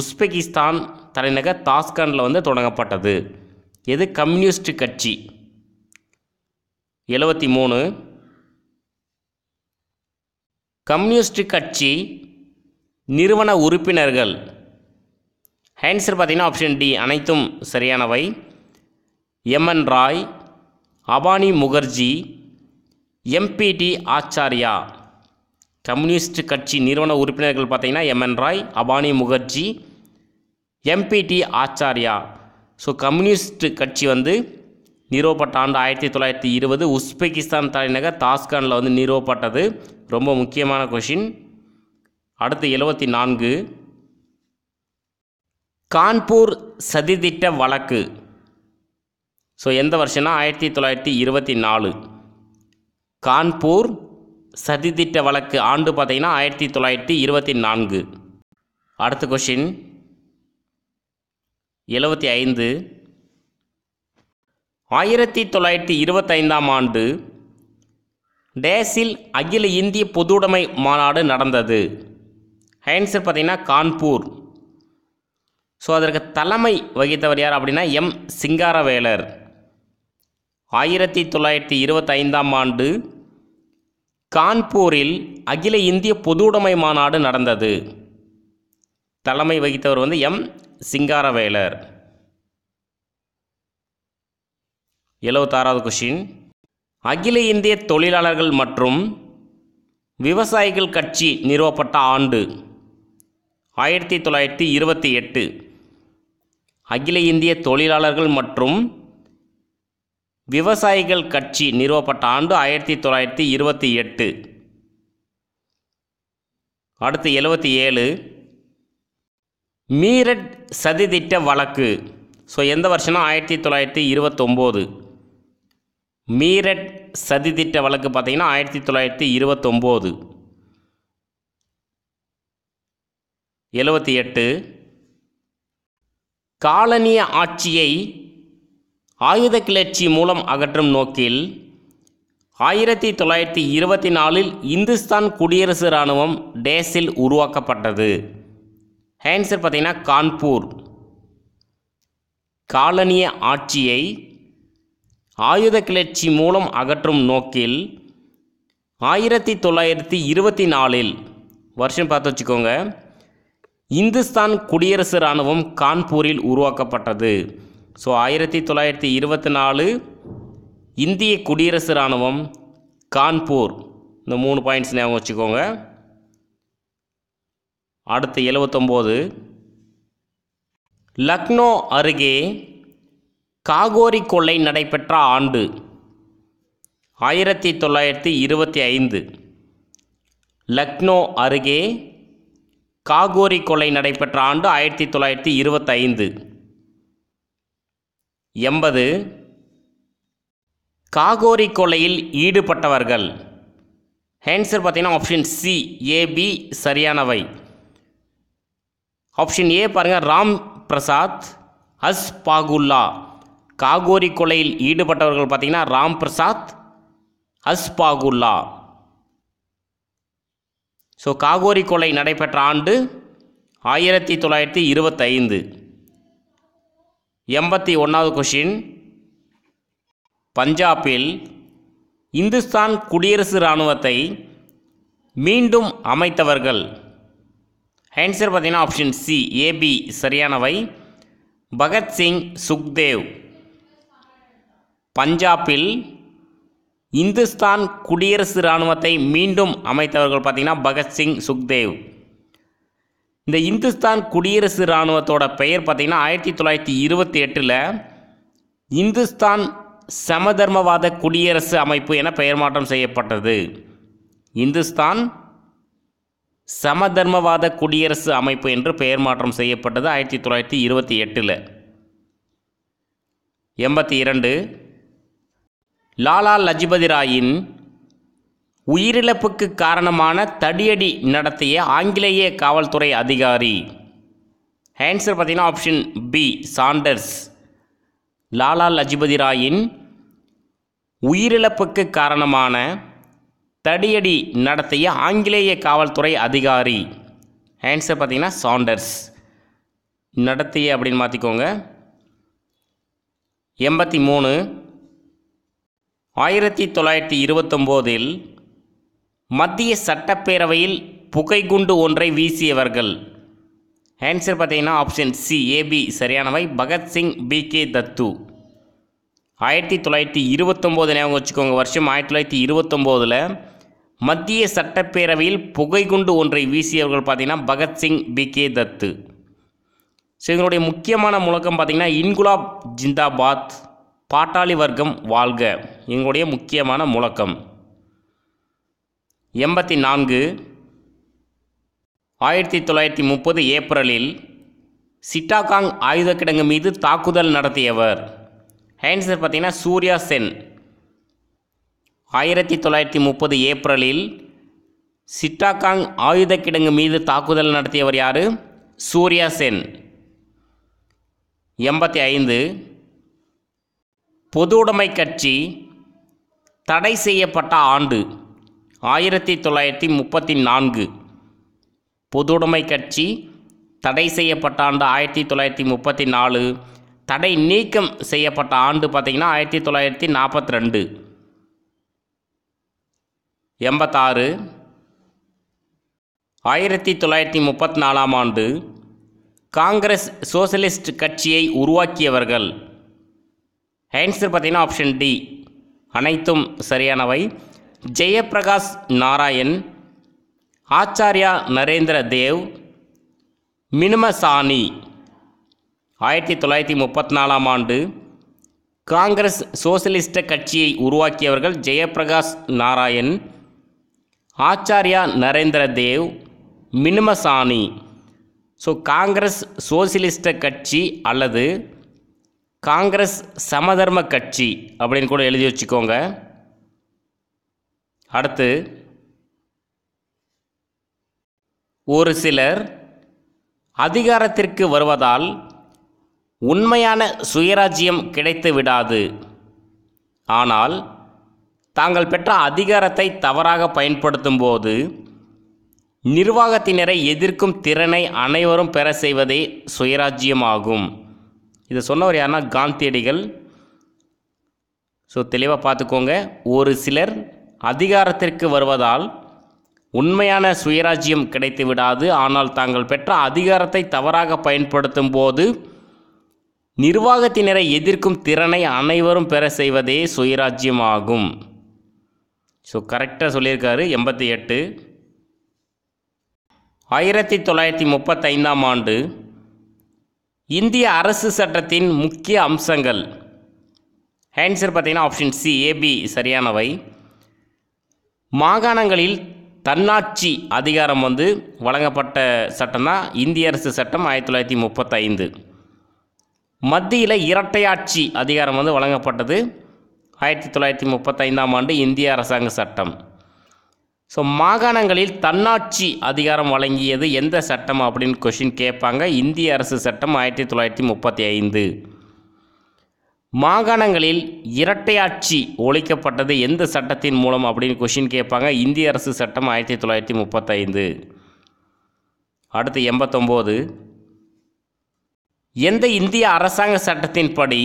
உஸ்பெகிஸ்தான் தலைநகர் தாஸ்கானில் வந்து தொடங்கப்பட்டது எது கம்யூனிஸ்ட் கட்சி எழுபத்தி மூணு கம்யூனிஸ்ட் கட்சி நிறுவன உறுப்பினர்கள் ஆன்சர் பார்த்திங்கன்னா ஆப்ஷன் டி அனைத்தும் சரியானவை M N Roy Abani Mukherjee M P T Acharya communist கட்சி நிறுவன உறுப்பினர்கள் பார்த்திங்கன்னா M N Roy Abani Mukherjee M P T Acharya so communist கட்சி வந்து நிறுவப்பட்ட ஆண்டு ஆயிரத்தி தொள்ளாயிரத்தி இருபது உஸ்பெகிஸ்தான் தலைநகர் தாஸ்கானில் வந்து நிறுவப்பட்டது ரொம்ப முக்கியமான கொஷின் அடுத்து எழுபத்தி நான்கு கான்பூர் சதித்திட்ட வழக்கு ஸோ எந்த வருஷம்னா ஆயிரத்தி தொள்ளாயிரத்தி இருபத்தி நாலு கான்பூர் சதித்திட்ட வழக்கு ஆண்டு பார்த்திங்கன்னா ஆயிரத்தி தொள்ளாயிரத்தி இருபத்தி நான்கு அடுத்த கொஷின் எழுபத்தி ஐந்து ஆயிரத்தி தொள்ளாயிரத்தி இருபத்தைந்தாம் ஆண்டு டேஸில் அகில இந்திய பொதுவுடைமை மாநாடு நடந்தது ஆன்சர் பார்த்திங்கன்னா கான்பூர் ஸோ அதற்கு தலைமை வகித்தவர் யார் அப்படின்னா எம் சிங்காரவேலர் ஆயிரத்தி தொள்ளாயிரத்தி இருபத்தைந்தாம் ஆண்டு கான்பூரில் அகில இந்திய பொதுவுடைமை மாநாடு நடந்தது தலைமை வகித்தவர் வந்து எம் சிங்காரவேலர் எழுபத்தாறாவது கொஷின் அகில இந்திய தொழிலாளர்கள் மற்றும் விவசாயிகள் கட்சி நிறுவப்பட்ட ஆண்டு ஆயிரத்தி தொள்ளாயிரத்தி இருபத்தி எட்டு அகில இந்திய தொழிலாளர்கள் மற்றும் விவசாயிகள் கட்சி நிறுவப்பட்ட ஆண்டு ஆயிரத்தி தொள்ளாயிரத்தி இருபத்தி எட்டு அடுத்து எழுபத்தி ஏழு மீரட் சதித்திட்ட வழக்கு ஸோ எந்த வருஷம்னா ஆயிரத்தி தொள்ளாயிரத்தி இருபத்தொம்போது மீரட் சதித்திட்ட வழக்கு பார்த்திங்கன்னா ஆயிரத்தி தொள்ளாயிரத்தி இருபத்தொம்போது எழுபத்தி எட்டு காலனிய ஆட்சியை ஆயுத கிளர்ச்சி மூலம் அகற்றும் நோக்கில் ஆயிரத்தி தொள்ளாயிரத்தி இருபத்தி நாலில் இந்துஸ்தான் குடியரசு இராணுவம் டேஸில் உருவாக்கப்பட்டது ஹேன்சர் பார்த்திங்கன்னா கான்பூர் காலனிய ஆட்சியை ஆயுத கிளர்ச்சி மூலம் அகற்றும் நோக்கில் ஆயிரத்தி தொள்ளாயிரத்தி இருபத்தி நாலில் வருஷம் பார்த்து வச்சுக்கோங்க இந்துஸ்தான் குடியரசு இராணுவம் கான்பூரில் உருவாக்கப்பட்டது ஸோ ஆயிரத்தி தொள்ளாயிரத்தி இருபத்தி நாலு இந்திய குடியரசு இராணுவம் கான்பூர் இந்த மூணு பாயிண்ட்ஸ் ஞாபகம் வச்சுக்கோங்க அடுத்து எழுவத்தொம்போது லக்னோ அருகே காகோரி கொள்ளை நடைபெற்ற ஆண்டு ஆயிரத்தி தொள்ளாயிரத்தி இருபத்தி ஐந்து லக்னோ அருகே காகோரி கொலை நடைபெற்ற ஆண்டு ஆயிரத்தி தொள்ளாயிரத்தி இருபத்தைந்து எண்பது காகோரி கொலையில் ஈடுபட்டவர்கள் ஆன்சர் பார்த்தீங்கன்னா ஆப்ஷன் சி ஏபி சரியானவை ஆப்ஷன் ஏ பாருங்கள் ராம் பிரசாத் அஸ் பாகுல்லா காகோரி கொலையில் ஈடுபட்டவர்கள் பார்த்தீங்கன்னா ராம் பிரசாத் அஸ் பாகுல்லா ஸோ காகோரி கொலை நடைபெற்ற ஆண்டு ஆயிரத்தி தொள்ளாயிரத்தி இருபத்தைந்து எண்பத்தி ஒன்றாவது கொஷின் பஞ்சாபில் இந்துஸ்தான் குடியரசு இராணுவத்தை மீண்டும் அமைத்தவர்கள் ஆன்சர் பார்த்தீங்கன்னா ஆப்ஷன் சி ஏபி சரியானவை பகத்சிங் சுக்தேவ் பஞ்சாபில் இந்துஸ்தான் குடியரசு இராணுவத்தை மீண்டும் அமைத்தவர்கள் பார்த்திங்கன்னா பகத்சிங் சுக்தேவ் இந்த இந்துஸ்தான் குடியரசு இராணுவத்தோட பெயர் பார்த்திங்கன்னா ஆயிரத்தி தொள்ளாயிரத்தி இருபத்தி எட்டில் இந்துஸ்தான் சமதர்மவாத குடியரசு அமைப்பு என பெயர் மாற்றம் செய்யப்பட்டது இந்துஸ்தான் சமதர்மவாத குடியரசு அமைப்பு என்று பெயர் மாற்றம் செய்யப்பட்டது ஆயிரத்தி தொள்ளாயிரத்தி இருபத்தி எட்டில் எண்பத்தி இரண்டு லாலா லஜ்பதி ராயின் உயிரிழப்புக்கு காரணமான தடியடி நடத்திய ஆங்கிலேய காவல்துறை அதிகாரி ஆன்சர் பார்த்தீங்கன்னா option B Saunders Lala Lajpat ராயின் உயிரிழப்புக்கு காரணமான தடியடி நடத்திய ஆங்கிலேய காவல்துறை அதிகாரி ஆன்சர் பார்த்திங்கன்னா சாண்டர்ஸ் நடத்திய அப்படின்னு மாற்றிக்கோங்க எண்பத்தி மூணு ஆயிரத்தி தொள்ளாயிரத்தி இருபத்தொம்போதில் மத்திய சட்டப்பேரவையில் புகைக்குண்டு ஒன்றை வீசியவர்கள் ஆன்சர் பார்த்தீங்கன்னா ஆப்ஷன் சி ஏபி சரியானவை பகத்சிங் பி கே தத்து ஆயிரத்தி தொள்ளாயிரத்தி இருபத்தொம்போது ஞாபகம் வச்சுக்கோங்க வருஷம் ஆயிரத்தி தொள்ளாயிரத்தி இருபத்தொம்போதில் மத்திய சட்டப்பேரவையில் புகைக்குண்டு ஒன்றை வீசியவர்கள் பார்த்தீங்கன்னா Bhagat Singh B K Dutt so இதனுடைய முக்கியமான முழக்கம் பார்த்திங்கன்னா இன்குலாப் ஜிந்தாபாத் பாட்டாளி வர்க்கம் வாழ்க எங்களுடைய முக்கியமான முழக்கம் எண்பத்தி நான்கு ஆயிரத்தி தொள்ளாயிரத்தி முப்பது ஏப்ரலில் சிட்டாகாங் ஆயுத கிடங்கு மீது தாக்குதல் நடத்தியவர் ஹேன்சர் பார்த்திங்கன்னா சூர்யா சென் ஆயிரத்தி தொள்ளாயிரத்தி முப்பது ஏப்ரலில் சிட்டாகாங் ஆயுத கிடங்கு மீது தாக்குதல் நடத்தியவர் யார் சூர்யா சென் எண்பத்தி ஐந்து பொதுவுடைமை கட்சி தடை செய்யப்பட்ட ஆண்டு ஆயிரத்தி தொள்ளாயிரத்தி முப்பத்தி நான்கு பொதுவுடைமை கட்சி தடை செய்யப்பட்ட ஆண்டு ஆயிரத்தி தொள்ளாயிரத்தி முப்பத்தி நாலு தடை நீக்கம் செய்யப்பட்ட ஆண்டு பார்த்திங்கன்னா ஆயிரத்தி தொள்ளாயிரத்தி நாற்பத்தி ரெண்டு எண்பத்தாறு ஆயிரத்தி தொள்ளாயிரத்தி முப்பத்தி நாலாம் ஆண்டு காங்கிரஸ் சோசலிஸ்ட் கட்சியை உருவாக்கியவர்கள் ஆன்சர் பார்த்தீங்கன்னா ஆப்ஷன் டி அனைத்தும் சரியானவை ஜெயபிரகாஷ் நாராயண் ஆச்சாரியா நரேந்திர தேவ் மினுமசானி ஆயிரத்தி தொள்ளாயிரத்தி முப்பத்தி நாலாம் ஆண்டு காங்கிரஸ் சோசியலிஸ்ட கட்சியை உருவாக்கியவர்கள் ஜெயபிரகாஷ் நாராயண் ஆச்சாரியா நரேந்திர தேவ் மினுமசானி ஸோ காங்கிரஸ் சோசியலிஸ்ட கட்சி அல்லது காங்கிரஸ் சமதர்ம கட்சி அப்படின்னு கூட எழுதி வச்சுக்கோங்க அடுத்து ஒரு சிலர் அதிகாரத்திற்கு வருவதால் உண்மையான சுயராஜ்யம் கிடைத்து விடாது ஆனால் தாங்கள் பெற்ற அதிகாரத்தை தவறாக பயன்படுத்தும் போது நிர்வாகத்தினரை எதிர்க்கும் திறனை அனைவரும் பெற செய்வதே சுயராஜ்யமாகும் இதை சொன்னவர் யாருன்னா காந்தியடிகள் ஸோ தெளிவாக பார்த்துக்கோங்க ஒரு சிலர் அதிகாரத்திற்கு வருவதால் உண்மையான சுயராஜ்யம் கிடைத்து விடாது ஆனால் தாங்கள் பெற்ற அதிகாரத்தை தவறாக பயன்படுத்தும் போது நிர்வாகத்தினரை எதிர்க்கும் திறனை அனைவரும் பெற செய்வதே சுயராஜ்யமாகும் ஆகும் ஸோ கரெக்டாக சொல்லியிருக்காரு எண்பத்தி எட்டு ஆயிரத்தி தொள்ளாயிரத்தி முப்பத்தைந்தாம் ஆண்டு இந்திய அரசு சட்டத்தின் முக்கிய அம்சங்கள் ஆன்சர் பார்த்தீங்கன்னா ஆப்ஷன் சி ஏபி சரியானவை மாகாணங்களில் தன்னாட்சி அதிகாரம் வந்து வழங்கப்பட்ட சட்டம் தான் இந்திய அரசு சட்டம் ஆயிரத்தி தொள்ளாயிரத்தி முப்பத்தைந்து மத்தியில் இரட்டையாட்சி அதிகாரம் வந்து வழங்கப்பட்டது ஆயிரத்தி தொள்ளாயிரத்தி முப்பத்தைந்தாம் ஆண்டு இந்திய அரசாங்க சட்டம் ஸோ மாகாணங்களில் தன்னாட்சி அதிகாரம் வழங்கியது எந்த சட்டம் அப்படின்னு கொஷின் கேட்பாங்க இந்திய அரசு சட்டம் ஆயிரத்தி தொள்ளாயிரத்தி முப்பத்தி ஐந்து மாகாணங்களில் இரட்டையாட்சி ஒழிக்கப்பட்டது எந்த சட்டத்தின் மூலம் அப்படின்னு கொஷின் கேட்பாங்க இந்திய அரசு சட்டம் ஆயிரத்தி தொள்ளாயிரத்தி முப்பத்தைந்து அடுத்து எண்பத்தொம்போது எந்த இந்திய அரசாங்க சட்டத்தின்படி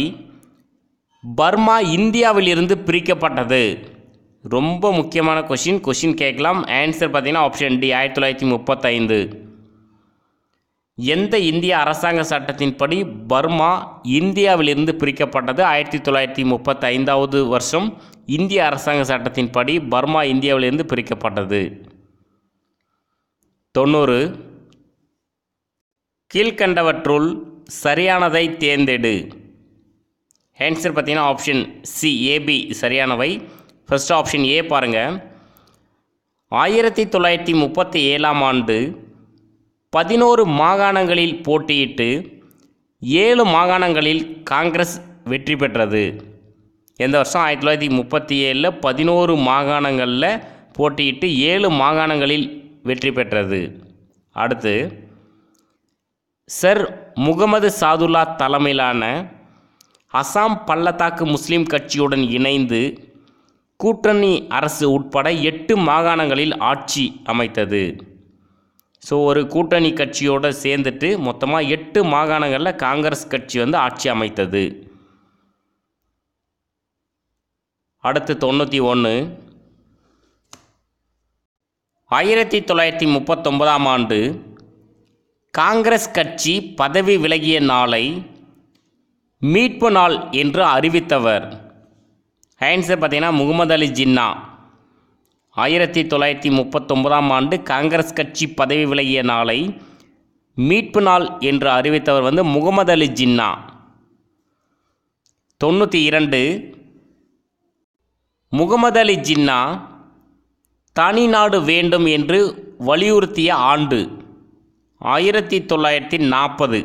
பர்மா இந்தியாவிலிருந்து பிரிக்கப்பட்டது ரொம்ப முக்கியமான கொஷின் கொஷின் கேட்கலாம் ஆன்சர் பார்த்தீங்கன்னா ஆப்ஷன் டி ஆயிரத்தி தொள்ளாயிரத்தி முப்பத்தைந்து எந்த இந்திய அரசாங்க சட்டத்தின்படி பர்மா இந்தியாவிலிருந்து பிரிக்கப்பட்டது ஆயிரத்தி தொள்ளாயிரத்தி முப்பத்தைந்தாவது வருஷம் இந்திய அரசாங்க சட்டத்தின்படி பர்மா இந்தியாவிலிருந்து பிரிக்கப்பட்டது தொண்ணூறு கீழ்கண்டவற்றுள் சரியானதை தேர்ந்தெடு ஆன்சர் பார்த்திங்கன்னா ஆப்ஷன் சி ஏபி சரியானவை ஃபஸ்ட் ஆப்ஷன் ஏ பாருங்கள் ஆயிரத்தி தொள்ளாயிரத்தி முப்பத்தி ஏழாம் ஆண்டு பதினோரு மாகாணங்களில் போட்டியிட்டு ஏழு மாகாணங்களில் காங்கிரஸ் வெற்றி பெற்றது எந்த வருஷம் ஆயிரத்தி தொள்ளாயிரத்தி முப்பத்தி ஏழில் பதினோரு மாகாணங்களில் போட்டியிட்டு ஏழு மாகாணங்களில் வெற்றி பெற்றது அடுத்து சர் முகமது சாதுல்லா தலைமையிலான அசாம் பள்ளத்தாக்கு முஸ்லீம் கட்சியுடன் இணைந்து கூட்டணி அரசு உட்பட எட்டு மாகாணங்களில் ஆட்சி அமைத்தது ஸோ ஒரு கூட்டணி கட்சியோடு சேர்ந்துட்டு மொத்தமாக எட்டு மாகாணங்களில் காங்கிரஸ் கட்சி வந்து ஆட்சி அமைத்தது அடுத்து தொண்ணூற்றி ஒன்று ஆயிரத்தி தொள்ளாயிரத்தி முப்பத்தொன்பதாம் ஆண்டு காங்கிரஸ் கட்சி பதவி விலகிய நாளை மீட்பு நாள் என்று அறிவித்தவர் ஆன்சர் பார்த்தீங்கன்னா முகமது அலி ஜின்னா ஆயிரத்தி தொள்ளாயிரத்தி முப்பத்தொம்பதாம் ஆண்டு காங்கிரஸ் கட்சி பதவி விலகிய நாளை மீட்பு நாள் என்று அறிவித்தவர் வந்து முகமது அலி ஜின்னா தொண்ணூற்றி இரண்டு முகமது அலி ஜின்னா தனி நாடு வேண்டும் என்று வலியுறுத்திய ஆண்டு ஆயிரத்தி தொள்ளாயிரத்தி நாற்பது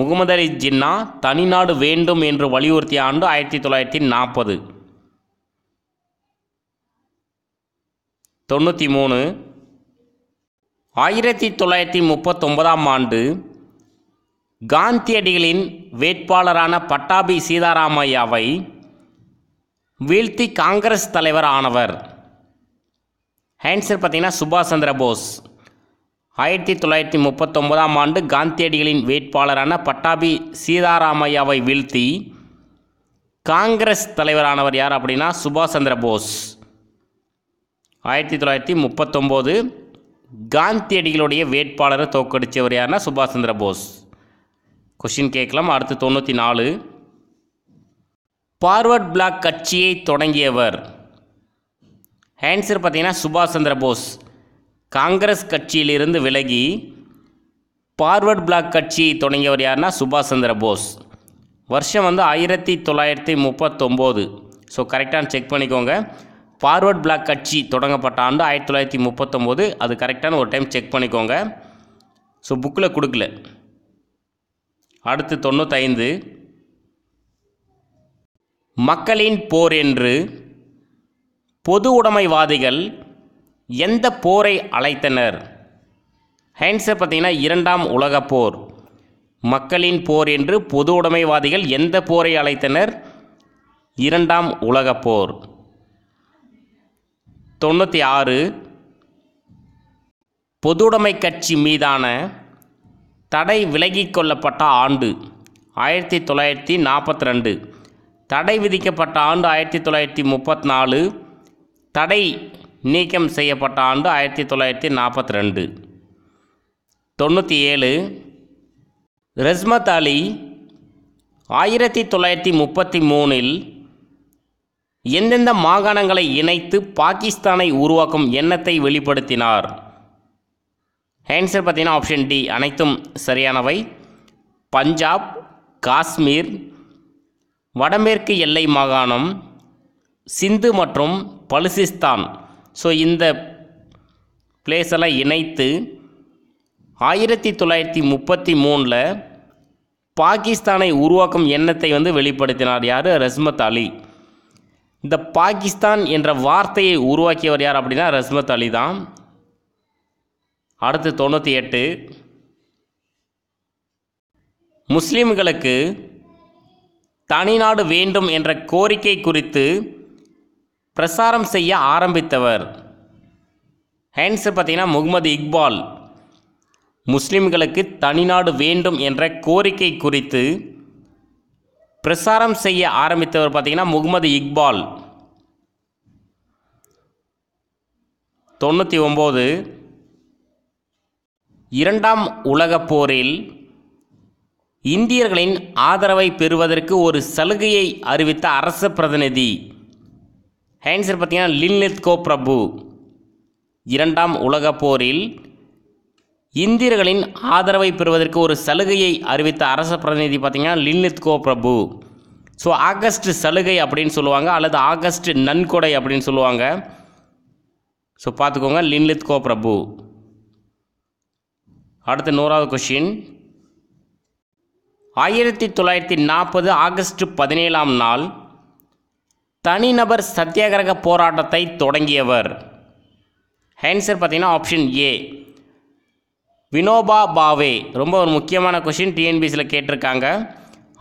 முகமது அலி ஜின்னா தனி நாடு வேண்டும் என்று வலியுறுத்திய ஆண்டு ஆயிரத்தி தொள்ளாயிரத்தி நாற்பது தொண்ணூற்றி மூணு ஆயிரத்தி தொள்ளாயிரத்தி முப்பத்தொன்பதாம் ஆண்டு காந்தியடிகளின் வேட்பாளரான பட்டாபி சீதாராமையாவை வீழ்த்தி காங்கிரஸ் தலைவர் ஆனவர் ஆன்சர் பார்த்திங்கன்னா சுபாஷ் சந்திர போஸ் ஆயிரத்தி தொள்ளாயிரத்தி முப்பத்தொன்பதாம் ஆண்டு காந்தியடிகளின் வேட்பாளரான பட்டாபி சீதாராமையாவை வீழ்த்தி காங்கிரஸ் தலைவரானவர் யார் அப்படின்னா சுபாஷ் சந்திர போஸ் ஆயிரத்தி தொள்ளாயிரத்தி முப்பத்தொம்போது காந்தியடிகளுடைய வேட்பாளரை தோக்கடித்தவர் யாருன்னா சுபாஷ் சந்திர போஸ் கொஷின் கேட்கலாம் அடுத்து தொண்ணூற்றி நாலு பார்வர்ட் பிளாக் கட்சியை தொடங்கியவர் ஆன்சர் பார்த்திங்கன்னா சுபாஷ் சந்திர போஸ் காங்கிரஸ் கட்சியிலிருந்து விலகி பார்வர்ட் பிளாக் கட்சியை தொடங்கியவர் யாருன்னா சுபாஷ் சந்திர போஸ் வருஷம் வந்து ஆயிரத்தி தொள்ளாயிரத்தி முப்பத்தொம்போது ஸோ கரெக்டாக செக் பண்ணிக்கோங்க ஃபார்வர்ட் பிளாக் கட்சி தொடங்கப்பட்ட ஆண்டு ஆயிரத்தி தொள்ளாயிரத்தி முப்பத்தொம்போது அது கரெக்டான ஒரு டைம் செக் பண்ணிக்கோங்க ஸோ புக்கில் கொடுக்கல அடுத்து தொண்ணூத்தைந்து மக்களின் போர் என்று பொது உடைமைவாதிகள் எந்த போரை அழைத்தனர் ஹைன்ஸை பார்த்தீங்கன்னா இரண்டாம் உலகப் போர் மக்களின் போர் என்று பொது உடைமைவாதிகள் எந்த போரை அழைத்தனர் இரண்டாம் உலகப் போர் தொண்ணூற்றி ஆறு பொதுடைமை கட்சி மீதான தடை விலகிக்கொள்ளப்பட்ட கொள்ளப்பட்ட ஆண்டு ஆயிரத்தி தொள்ளாயிரத்தி நாற்பத்தி ரெண்டு தடை விதிக்கப்பட்ட ஆண்டு ஆயிரத்தி தொள்ளாயிரத்தி முப்பத்தி நாலு தடை நீக்கம் செய்யப்பட்ட ஆண்டு ஆயிரத்தி தொள்ளாயிரத்தி நாற்பத்தி ரெண்டு தொண்ணூற்றி ஏழு ரெஸ்மத் அலி ஆயிரத்தி தொள்ளாயிரத்தி முப்பத்தி மூணில் எந்தெந்த மாகாணங்களை இணைத்து பாகிஸ்தானை உருவாக்கும் எண்ணத்தை வெளிப்படுத்தினார் ஆன்சர் பார்த்தீங்கன்னா ஆப்ஷன் டி அனைத்தும் சரியானவை பஞ்சாப் காஷ்மீர் வடமேற்கு எல்லை மாகாணம் சிந்து மற்றும் பலுசிஸ்தான் ஸோ இந்த பிளேஸெல்லாம் இணைத்து ஆயிரத்தி தொள்ளாயிரத்தி முப்பத்தி மூணில் பாகிஸ்தானை உருவாக்கும் எண்ணத்தை வந்து வெளிப்படுத்தினார் யார் ரஸ்மத் அலி இந்த பாகிஸ்தான் என்ற வார்த்தையை உருவாக்கியவர் யார் அப்படின்னா ரஸ்மத் அலி தான் அடுத்து தொண்ணூற்றி எட்டு முஸ்லீம்களுக்கு தனிநாடு வேண்டும் என்ற கோரிக்கை குறித்து பிரசாரம் செய்ய ஆரம்பித்தவர் ஹேன்ஸு பார்த்திங்கன்னா முகமது இக்பால் முஸ்லீம்களுக்கு தனிநாடு வேண்டும் என்ற கோரிக்கை குறித்து பிரசாரம் செய்ய ஆரம்பித்தவர் பார்த்தீங்கன்னா முகமது இக்பால் தொண்ணூற்றி ஒம்பது இரண்டாம் உலகப் போரில் இந்தியர்களின் ஆதரவை பெறுவதற்கு ஒரு சலுகையை அறிவித்த அரச பிரதிநிதி ஹேன்சர் பார்த்தீங்கன்னா லின்லித்கோ பிரபு இரண்டாம் உலகப் போரில் இந்திரர்களின் ஆதரவை பெறுவதற்கு ஒரு சலுகையை அறிவித்த அரச பிரதிநிதி பார்த்திங்கன்னா லின்லித் கோ பிரபு ஸோ ஆகஸ்ட் சலுகை அப்படின்னு சொல்லுவாங்க அல்லது ஆகஸ்ட் நன்கொடை அப்படின்னு சொல்லுவாங்க ஸோ பார்த்துக்கோங்க லின்லித் கோ பிரபு அடுத்து நூறாவது கொஷின் ஆயிரத்தி தொள்ளாயிரத்தி நாற்பது ஆகஸ்ட் பதினேழாம் நாள் தனிநபர் சத்தியாகிரக போராட்டத்தை தொடங்கியவர் ஹேன்சர் பார்த்திங்கன்னா ஆப்ஷன் ஏ வினோபா பாவே ரொம்ப ஒரு முக்கியமான கொஷின் டிஎன்பிசியில் கேட்டிருக்காங்க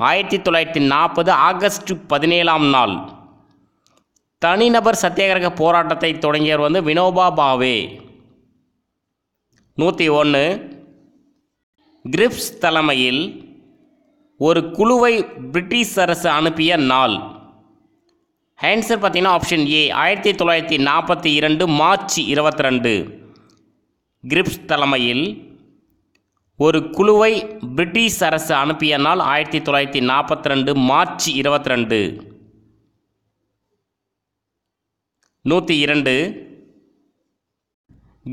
ஆயிரத்தி தொள்ளாயிரத்தி நாற்பது ஆகஸ்ட் பதினேழாம் நாள் தனிநபர் சத்தியாகிரக போராட்டத்தை தொடங்கியவர் வந்து வினோபா பாவே நூற்றி ஒன்று கிரிப்ஸ் தலைமையில் ஒரு குழுவை பிரிட்டிஷ் அரசு அனுப்பிய நாள் ஆன்சர் பார்த்தீங்கன்னா ஆப்ஷன் ஏ ஆயிரத்தி தொள்ளாயிரத்தி நாற்பத்தி இரண்டு மார்ச் இருபத்தி ரெண்டு கிரிப்ஸ் தலைமையில் ஒரு குழுவை பிரிட்டிஷ் அரசு அனுப்பிய நாள் ஆயிரத்தி தொள்ளாயிரத்தி நாற்பத்தி ரெண்டு மார்ச் இருபத்தி ரெண்டு நூற்றி இரண்டு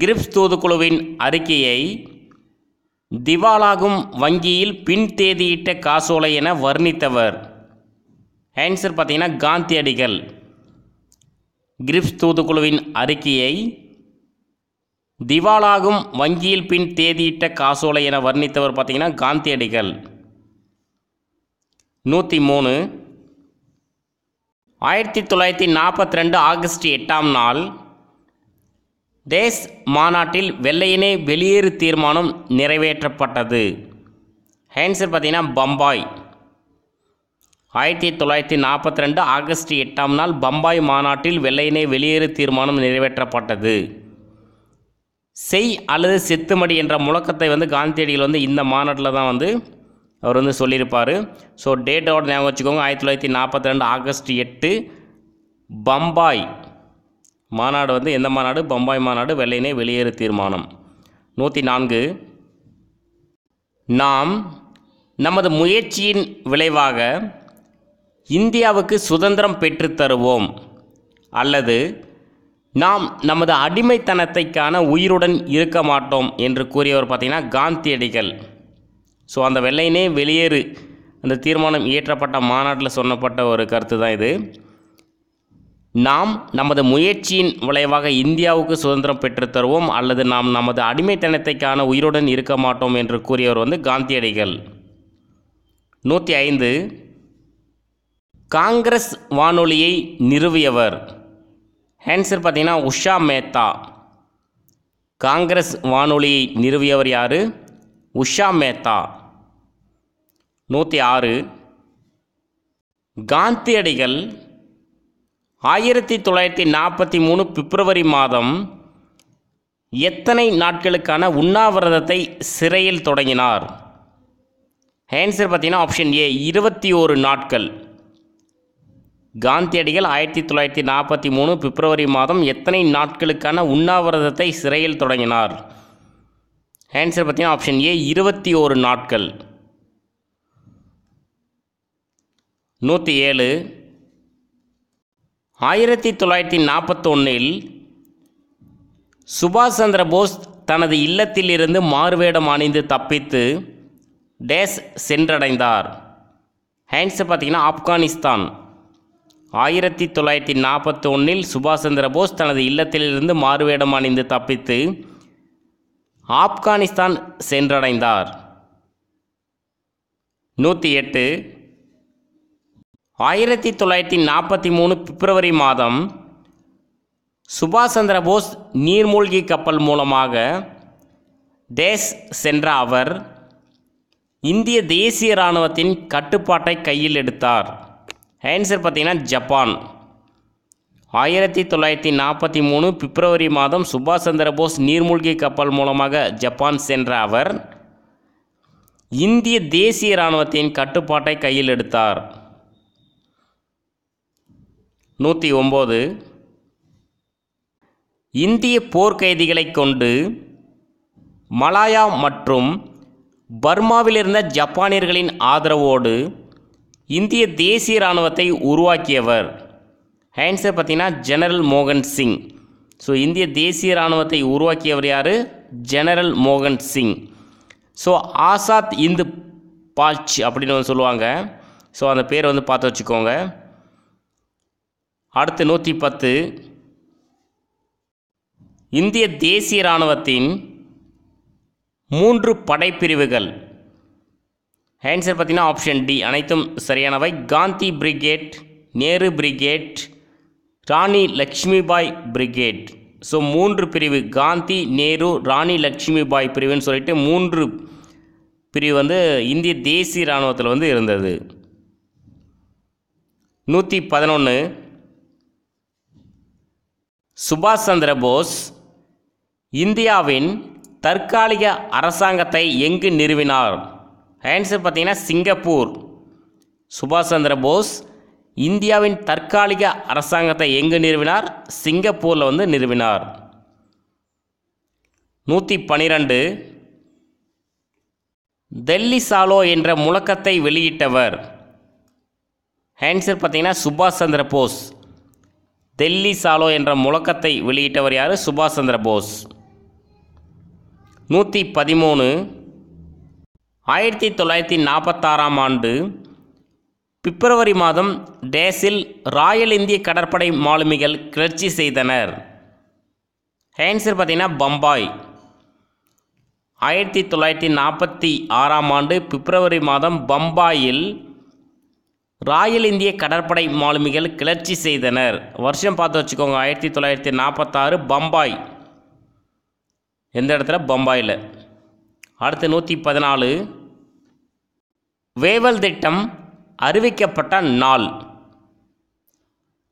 கிரிப்ஸ் தூதுக்குழுவின் அறிக்கையை திவாலாகும் வங்கியில் பின் தேதியிட்ட காசோலை என வர்ணித்தவர் ஆன்சர் பார்த்தீங்கன்னா காந்தியடிகள் கிரிப்ஸ் தூதுக்குழுவின் அறிக்கையை திவாலாகும் வங்கியில் பின் தேதியிட்ட காசோலை என வர்ணித்தவர் பார்த்தீங்கன்னா காந்தியடிகள் நூற்றி மூணு ஆயிரத்தி தொள்ளாயிரத்தி நாற்பத்தி ரெண்டு ஆகஸ்ட் எட்டாம் நாள் தேஸ் மாநாட்டில் வெள்ளையினை வெளியேறு தீர்மானம் நிறைவேற்றப்பட்டது ஹேன்சர் பார்த்தீங்கன்னா பம்பாய் ஆயிரத்தி தொள்ளாயிரத்தி நாற்பத்தி ரெண்டு ஆகஸ்ட் எட்டாம் நாள் பம்பாய் மாநாட்டில் வெள்ளையினை வெளியேறு தீர்மானம் நிறைவேற்றப்பட்டது செய் அல்லது செத்துமடி என்ற முழக்கத்தை வந்து காந்தியடிகள் வந்து இந்த மாநாட்டில் தான் வந்து அவர் வந்து சொல்லியிருப்பார் ஸோ டேட்டோட ஞாபகம் வச்சுக்கோங்க ஆயிரத்தி தொள்ளாயிரத்தி நாற்பத்தி ரெண்டு ஆகஸ்ட் எட்டு பம்பாய் மாநாடு வந்து எந்த மாநாடு பம்பாய் மாநாடு வெள்ளையினே வெளியேறு தீர்மானம் நூற்றி நான்கு நாம் நமது முயற்சியின் விளைவாக இந்தியாவுக்கு சுதந்திரம் பெற்றுத்தருவோம் அல்லது நாம் நமது அடிமைத்தனத்தைக்கான உயிருடன் இருக்க மாட்டோம் என்று கூறியவர் பார்த்திங்கன்னா காந்தியடிகள் ஸோ அந்த வெள்ளையினே வெளியேறு அந்த தீர்மானம் இயற்றப்பட்ட மாநாட்டில் சொன்னப்பட்ட ஒரு கருத்து தான் இது நாம் நமது முயற்சியின் விளைவாக இந்தியாவுக்கு சுதந்திரம் பெற்றுத்தருவோம் அல்லது நாம் நமது அடிமைத்தனத்தைக்கான உயிருடன் இருக்க மாட்டோம் என்று கூறியவர் வந்து காந்தியடிகள் நூற்றி ஐந்து காங்கிரஸ் வானொலியை நிறுவியவர் ஆன்சர் பார்த்தீங்கன்னா உஷா மேத்தா காங்கிரஸ் வானொலியை நிறுவியவர் யார் உஷா மேத்தா நூற்றி ஆறு காந்தியடிகள் ஆயிரத்தி தொள்ளாயிரத்தி நாற்பத்தி மூணு பிப்ரவரி மாதம் எத்தனை நாட்களுக்கான உண்ணாவிரதத்தை சிறையில் தொடங்கினார் ஆன்சர் பார்த்தீங்கன்னா ஆப்ஷன் ஏ இருபத்தி ஓரு நாட்கள் காந்தியடிகள் ஆயிரத்தி தொள்ளாயிரத்தி நாற்பத்தி மூணு பிப்ரவரி மாதம் எத்தனை நாட்களுக்கான உண்ணாவிரதத்தை சிறையில் தொடங்கினார் ஆன்சர் பார்த்தீங்கன்னா ஆப்ஷன் ஏ இருபத்தி ஓரு நாட்கள் நூற்றி ஏழு ஆயிரத்தி தொள்ளாயிரத்தி நாற்பத்தொன்னில் சுபாஷ் சந்திர போஸ் தனது இருந்து மாறுவேடம் அணிந்து தப்பித்து டேஸ் சென்றடைந்தார் ஹேண்ட்ஸை பார்த்தீங்கன்னா ஆப்கானிஸ்தான் ஆயிரத்தி தொள்ளாயிரத்தி நாற்பத்தி ஒன்றில் சுபாஷ் சந்திர போஸ் தனது இல்லத்திலிருந்து மாறுவேடம் அணிந்து தப்பித்து ஆப்கானிஸ்தான் சென்றடைந்தார் நூற்றி எட்டு ஆயிரத்தி தொள்ளாயிரத்தி நாற்பத்தி மூணு பிப்ரவரி மாதம் சுபாஷ் சந்திர போஸ் நீர்மூழ்கி கப்பல் மூலமாக தேஸ் சென்ற அவர் இந்திய தேசிய இராணுவத்தின் கட்டுப்பாட்டை கையில் எடுத்தார் ஆன்சர் பார்த்திங்கன்னா ஜப்பான் ஆயிரத்தி தொள்ளாயிரத்தி நாற்பத்தி மூணு பிப்ரவரி மாதம் சுபாஷ் சந்திரபோஸ் நீர்மூழ்கி கப்பல் மூலமாக ஜப்பான் சென்ற அவர் இந்திய தேசிய இராணுவத்தின் கட்டுப்பாட்டை கையில் எடுத்தார் நூற்றி ஒம்பது இந்திய போர்க்கைதிகளை கொண்டு மலாயா மற்றும் பர்மாவிலிருந்த ஜப்பானியர்களின் ஆதரவோடு இந்திய தேசிய இராணுவத்தை உருவாக்கியவர் ஆன்சர் பார்த்தீங்கன்னா ஜெனரல் மோகன் சிங் ஸோ இந்திய தேசிய இராணுவத்தை உருவாக்கியவர் யார் ஜெனரல் மோகன் சிங் ஸோ ஆசாத் இந்து பால்ச் அப்படின்னு வந்து சொல்லுவாங்க ஸோ அந்த பேர் வந்து பார்த்து வச்சுக்கோங்க அடுத்து நூற்றி பத்து இந்திய தேசிய இராணுவத்தின் மூன்று படைப்பிரிவுகள் ஆன்சர் பார்த்தீங்கன்னா ஆப்ஷன் டி அனைத்தும் சரியானவை Gandhi brigade Nehru brigade Rani Lakshmibai brigade so மூன்று பிரிவு காந்தி நேரு ராணி லக்ஷ்மிபாய் பிரிவுன்னு சொல்லிட்டு மூன்று பிரிவு வந்து இந்திய தேசிய இராணுவத்தில் வந்து இருந்தது நூற்றி பதினொன்று சுபாஷ் சந்திர போஸ் இந்தியாவின் தற்காலிக அரசாங்கத்தை எங்கு நிறுவினார் ஆன்சர் பார்த்திங்கன்னா சிங்கப்பூர் சுபாஷ் சந்திர போஸ் இந்தியாவின் தற்காலிக அரசாங்கத்தை எங்கு நிறுவினார் சிங்கப்பூரில் வந்து நிறுவினார் நூற்றி பனிரெண்டு டெல்லி சாலோ என்ற முழக்கத்தை வெளியிட்டவர் ஆன்சர் பார்த்திங்கன்னா சுபாஷ் சந்திர போஸ் டெல்லி சாலோ என்ற முழக்கத்தை வெளியிட்டவர் யார் சுபாஷ் சந்திர போஸ் நூற்றி பதிமூணு ஆயிரத்தி தொள்ளாயிரத்தி நாற்பத்தாறாம் ஆண்டு பிப்ரவரி மாதம் டேஸில் ராயல் இந்திய கடற்படை மாலுமிகள் கிளர்ச்சி செய்தனர் ஹேன்சர் பார்த்திங்கன்னா பம்பாய் ஆயிரத்தி தொள்ளாயிரத்தி நாற்பத்தி ஆறாம் ஆண்டு பிப்ரவரி மாதம் பம்பாயில் ராயல் இந்திய கடற்படை மாலுமிகள் கிளர்ச்சி செய்தனர் வருஷம் பார்த்து வச்சுக்கோங்க ஆயிரத்தி தொள்ளாயிரத்தி நாற்பத்தாறு பம்பாய் எந்த இடத்துல பம்பாயில் அடுத்து நூற்றி பதினாலு வேவல் திட்டம் அறிவிக்கப்பட்ட நாள்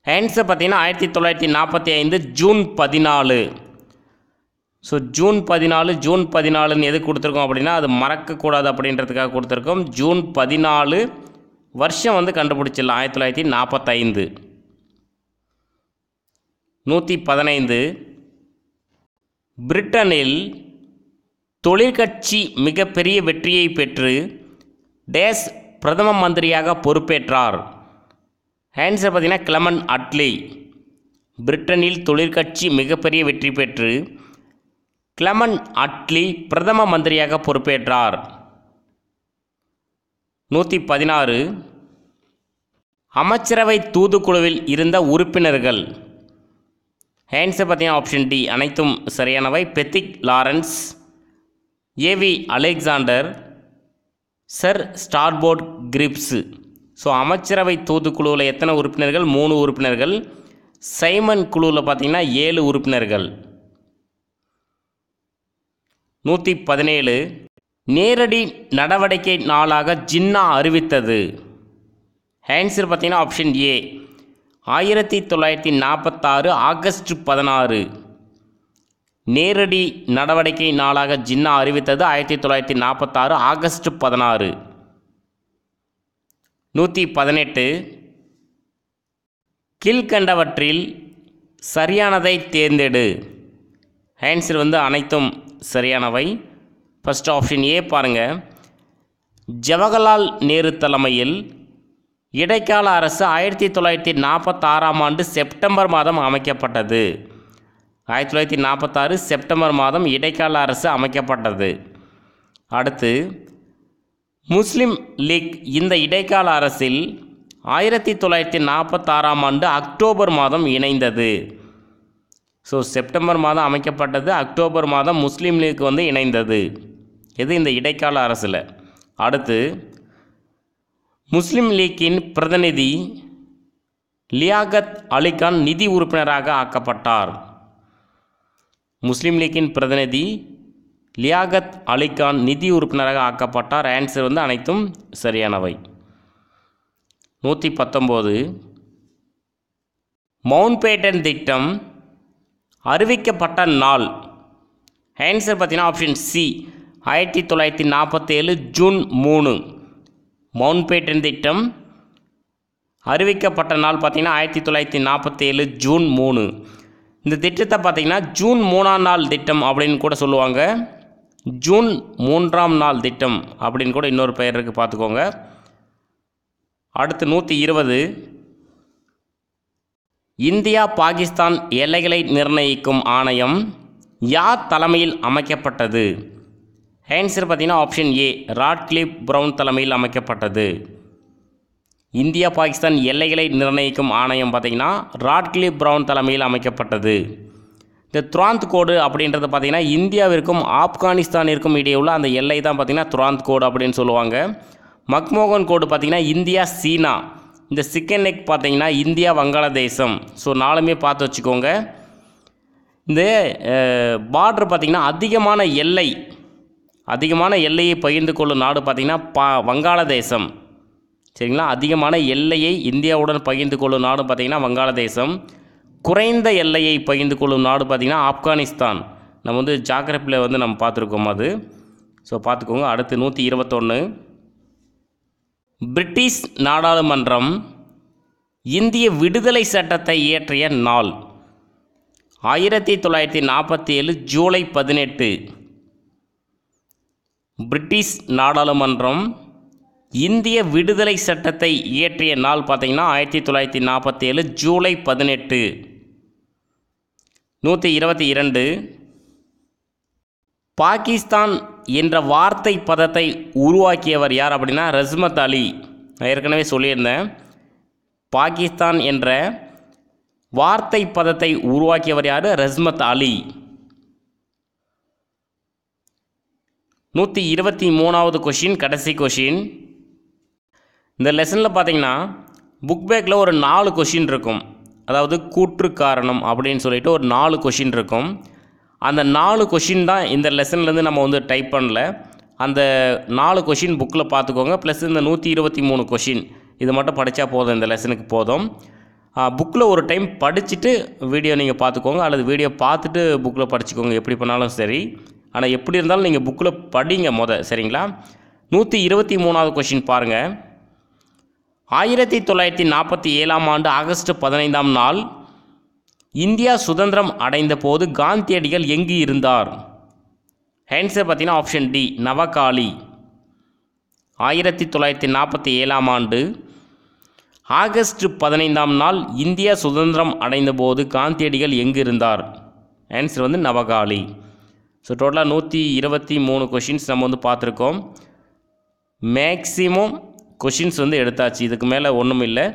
ஹேண்ட்ஸை பார்த்திங்கன்னா ஆயிரத்தி தொள்ளாயிரத்தி நாற்பத்தி ஐந்து ஜூன் பதினாலு ஸோ ஜூன் பதினாலு ஜூன் பதினாலுன்னு எது கொடுத்துருக்கோம் அப்படின்னா அது மறக்கக்கூடாது அப்படின்றதுக்காக கொடுத்துருக்கோம் ஜூன் பதினாலு வருஷம் வந்து கண்டுபிடிச்சிடலாம் ஆயிரத்தி தொள்ளாயிரத்தி நாற்பத்தைந்து நூற்றி பதினைந்து பிரிட்டனில் தொழிற்கட்சி மிகப்பெரிய வெற்றியை பெற்று டேஸ் பிரதம மந்திரியாக பொறுப்பேற்றார் ஹேண்ட்ஸை பார்த்தீங்கன்னா கிளமன் அட்லி பிரிட்டனில் தொழிற்கட்சி மிகப்பெரிய வெற்றி பெற்று கிளமன் அட்லி பிரதம மந்திரியாக பொறுப்பேற்றார் நூற்றி பதினாறு அமைச்சரவை தூதுக்குழுவில் இருந்த உறுப்பினர்கள் ஹேண்ட்ஸை பார்த்தீங்கன்னா ஆப்ஷன் டி அனைத்தும் சரியானவை Pethick Lawrence A V Alexander sir Stafford Cripps so அமைச்சரவை தூதுக்குழுவில் எத்தனை உறுப்பினர்கள் மூணு உறுப்பினர்கள் சைமன் குழுவில் பார்த்திங்கன்னா ஏழு உறுப்பினர்கள் நூற்றி பதினேழு நேரடி நடவடிக்கை நாளாக ஜின்னா அறிவித்தது ஆன்சர் பார்த்திங்கன்னா ஆப்ஷன் ஏ ஆயிரத்தி தொள்ளாயிரத்தி நாற்பத்தாறு ஆகஸ்ட் பதினாறு நேரடி நடவடிக்கை நாளாக ஜின்னா அறிவித்தது ஆயிரத்தி தொள்ளாயிரத்தி நாற்பத்தாறு ஆகஸ்ட் பதினாறு நூற்றி பதினெட்டு கீழ்கண்டவற்றில் சரியானதை தேர்ந்தெடு ஆன்சர் வந்து அனைத்தும் சரியானவை ஃபஸ்ட் ஆப்ஷன் ஏ பாருங்கள் ஜவஹர்லால் நேரு தலைமையில் இடைக்கால அரசு ஆயிரத்தி தொள்ளாயிரத்தி நாற்பத்தாறாம் ஆண்டு செப்டம்பர் மாதம் அமைக்கப்பட்டது ஆயிரத்தி தொள்ளாயிரத்தி நாற்பத்தாறு செப்டம்பர் மாதம் இடைக்கால அரசு அமைக்கப்பட்டது அடுத்து முஸ்லீம் லீக் இந்த இடைக்கால அரசில் ஆயிரத்தி தொள்ளாயிரத்தி நாற்பத்தாறாம் ஆண்டு அக்டோபர் மாதம் இணைந்தது ஸோ செப்டம்பர் மாதம் அமைக்கப்பட்டது அக்டோபர் மாதம் முஸ்லீம் லீக் வந்து இணைந்தது இது இந்த இடைக்கால அரசில் அடுத்து முஸ்லீம் லீக்கின் பிரதிநிதி லியாகத் அலிகான் நிதி உறுப்பினராக ஆக்கப்பட்டார் முஸ்லீம் லீக்கின் பிரதிநிதி லியாகத் அலிகான் நிதி உறுப்பினராக ஆக்கப்பட்டார் ஆன்சர் வந்து அனைத்தும் சரியானவை நூற்றி பத்தொம்போது மவுண்ட்பேட்டன் திட்டம் அறிவிக்கப்பட்ட நாள் ஆன்சர் பார்த்தீங்கன்னா ஆப்ஷன் சி ஆயிரத்தி தொள்ளாயிரத்தி நாற்பத்தேழு ஜூன் மூணு மவுண்ட்பேட்டன் திட்டம் அறிவிக்கப்பட்ட நாள் பார்த்தீங்கன்னா ஆயிரத்தி தொள்ளாயிரத்தி நாற்பத்தேழு ஜூன் மூணு இந்த திட்டத்தை பார்த்திங்கன்னா ஜூன் மூணாம் நாள் திட்டம் அப்படின்னு கூட சொல்லுவாங்க ஜூன் மூன்றாம் நாள் திட்டம் அப்படின்னு கூட இன்னொரு பெயர் இருக்குது பார்த்துக்கோங்க அடுத்து நூற்றி இருபது இந்தியா பாகிஸ்தான் எல்லைகளை நிர்ணயிக்கும் ஆணையம் யார் தலைமையில் அமைக்கப்பட்டது ஆன்சர் பார்த்திங்கன்னா ஆப்ஷன் ஏ ராட்லிப் ப்ரவுன் தலைமையில் அமைக்கப்பட்டது இந்தியா பாகிஸ்தான் எல்லைகளை நிர்ணயிக்கும் ஆணையம் பார்த்திங்கன்னா ராட்க்லி பிரவுன் தலைமையில் அமைக்கப்பட்டது இந்த துராந்த் கோடு அப்படின்றது பார்த்திங்கன்னா இந்தியாவிற்கும் ஆப்கானிஸ்தானிற்கும் இடையே உள்ள அந்த எல்லை தான் பார்த்திங்கன்னா துராந்த் கோடு அப்படின்னு சொல்லுவாங்க மக்மோகன் கோடு பார்த்திங்கன்னா இந்தியா சீனா இந்த சிக்கன் நெக் பார்த்திங்கன்னா இந்தியா வங்காளதேசம் ஸோ நாலுமே பார்த்து வச்சுக்கோங்க இந்த பார்டர் பார்த்திங்கன்னா அதிகமான எல்லை அதிகமான எல்லையை பகிர்ந்து கொள்ளும் நாடு பார்த்திங்கன்னா பா வங்காளதேசம் சரிங்களா அதிகமான எல்லையை இந்தியாவுடன் பகிர்ந்து கொள்ளும் நாடு பார்த்திங்கன்னா வங்காளதேசம் குறைந்த எல்லையை பகிர்ந்து கொள்ளும் நாடு பார்த்திங்கன்னா ஆப்கானிஸ்தான் நம்ம வந்து ஜாகிரப்பில் வந்து நம்ம பார்த்துருக்கோம் அது ஸோ பார்த்துக்கோங்க அடுத்து நூற்றி இருபத்தொன்று பிரிட்டிஷ் நாடாளுமன்றம் இந்திய விடுதலை சட்டத்தை இயற்றிய நாள் ஆயிரத்தி தொள்ளாயிரத்தி நாற்பத்தி ஏழு ஜூலை பதினெட்டு பிரிட்டிஷ் நாடாளுமன்றம் இந்திய விடுதலை சட்டத்தை இயற்றிய நாள் பார்த்திங்கன்னா ஆயிரத்தி தொள்ளாயிரத்தி நாற்பத்தி ஏழு ஜூலை பதினெட்டு நூற்றி இருபத்தி இரண்டு பாகிஸ்தான் என்ற வார்த்தை பதத்தை உருவாக்கியவர் யார் அப்படின்னா ரஸ்மத் அலி நான் ஏற்கனவே சொல்லியிருந்தேன் பாகிஸ்தான் என்ற வார்த்தை பதத்தை உருவாக்கியவர் யார் ரஸ்மத் அலி நூற்றி இருபத்தி மூணாவது கொஷின் கடைசி கொஷின் இந்த லெசனில் பார்த்தீங்கன்னா புக் பேக்கில் ஒரு நாலு கொஷின் இருக்கும் அதாவது கூற்று காரணம் அப்படின்னு சொல்லிட்டு ஒரு நாலு கொஷின் இருக்கும் அந்த நாலு கொஷின் தான் இந்த லெசன்லேருந்து நம்ம வந்து டைப் பண்ணல அந்த நாலு கொஷின் புக்கில் பார்த்துக்கோங்க ப்ளஸ் இந்த நூற்றி இருபத்தி மூணு கொஷின் இது மட்டும் படித்தா போதும் இந்த லெசனுக்கு போதும் புக்கில் ஒரு டைம் படிச்சுட்டு வீடியோ நீங்கள் பார்த்துக்கோங்க அல்லது வீடியோ பார்த்துட்டு புக்கில் படிச்சுக்கோங்க எப்படி பண்ணாலும் சரி ஆனால் எப்படி இருந்தாலும் நீங்கள் புக்கில் படிங்க மொதல் சரிங்களா நூற்றி இருபத்தி மூணாவது கொஷின் பாருங்கள் ஆயிரத்தி தொள்ளாயிரத்தி நாற்பத்தி ஏழாம் ஆண்டு ஆகஸ்ட் பதினைந்தாம் நாள் இந்தியா சுதந்திரம் அடைந்த போது காந்தியடிகள் எங்கு இருந்தார் ஹேன்சர் பார்த்தீங்கன்னா ஆப்ஷன் டி நவகாளி ஆயிரத்தி தொள்ளாயிரத்தி நாற்பத்தி ஏழாம் ஆண்டு ஆகஸ்ட் பதினைந்தாம் நாள் இந்தியா சுதந்திரம் அடைந்த போது காந்தியடிகள் எங்கு இருந்தார் ஆன்சர் வந்து நவகாளி ஸோ டோட்டலாக நூற்றி இருபத்தி மூணு கொஷின்ஸ் நம்ம வந்து பார்த்துருக்கோம் மேக்ஸிமம் கொஷின்ஸ் வந்து எடுத்தாச்சு இதுக்கு மேலே ஒன்றும் இல்லை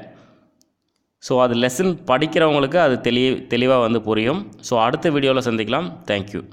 ஸோ அது லெசன் படிக்கிறவங்களுக்கு அது தெளி தெளிவாக வந்து புரியும் ஸோ அடுத்த வீடியோவில் சந்திக்கலாம் தேங்க்யூ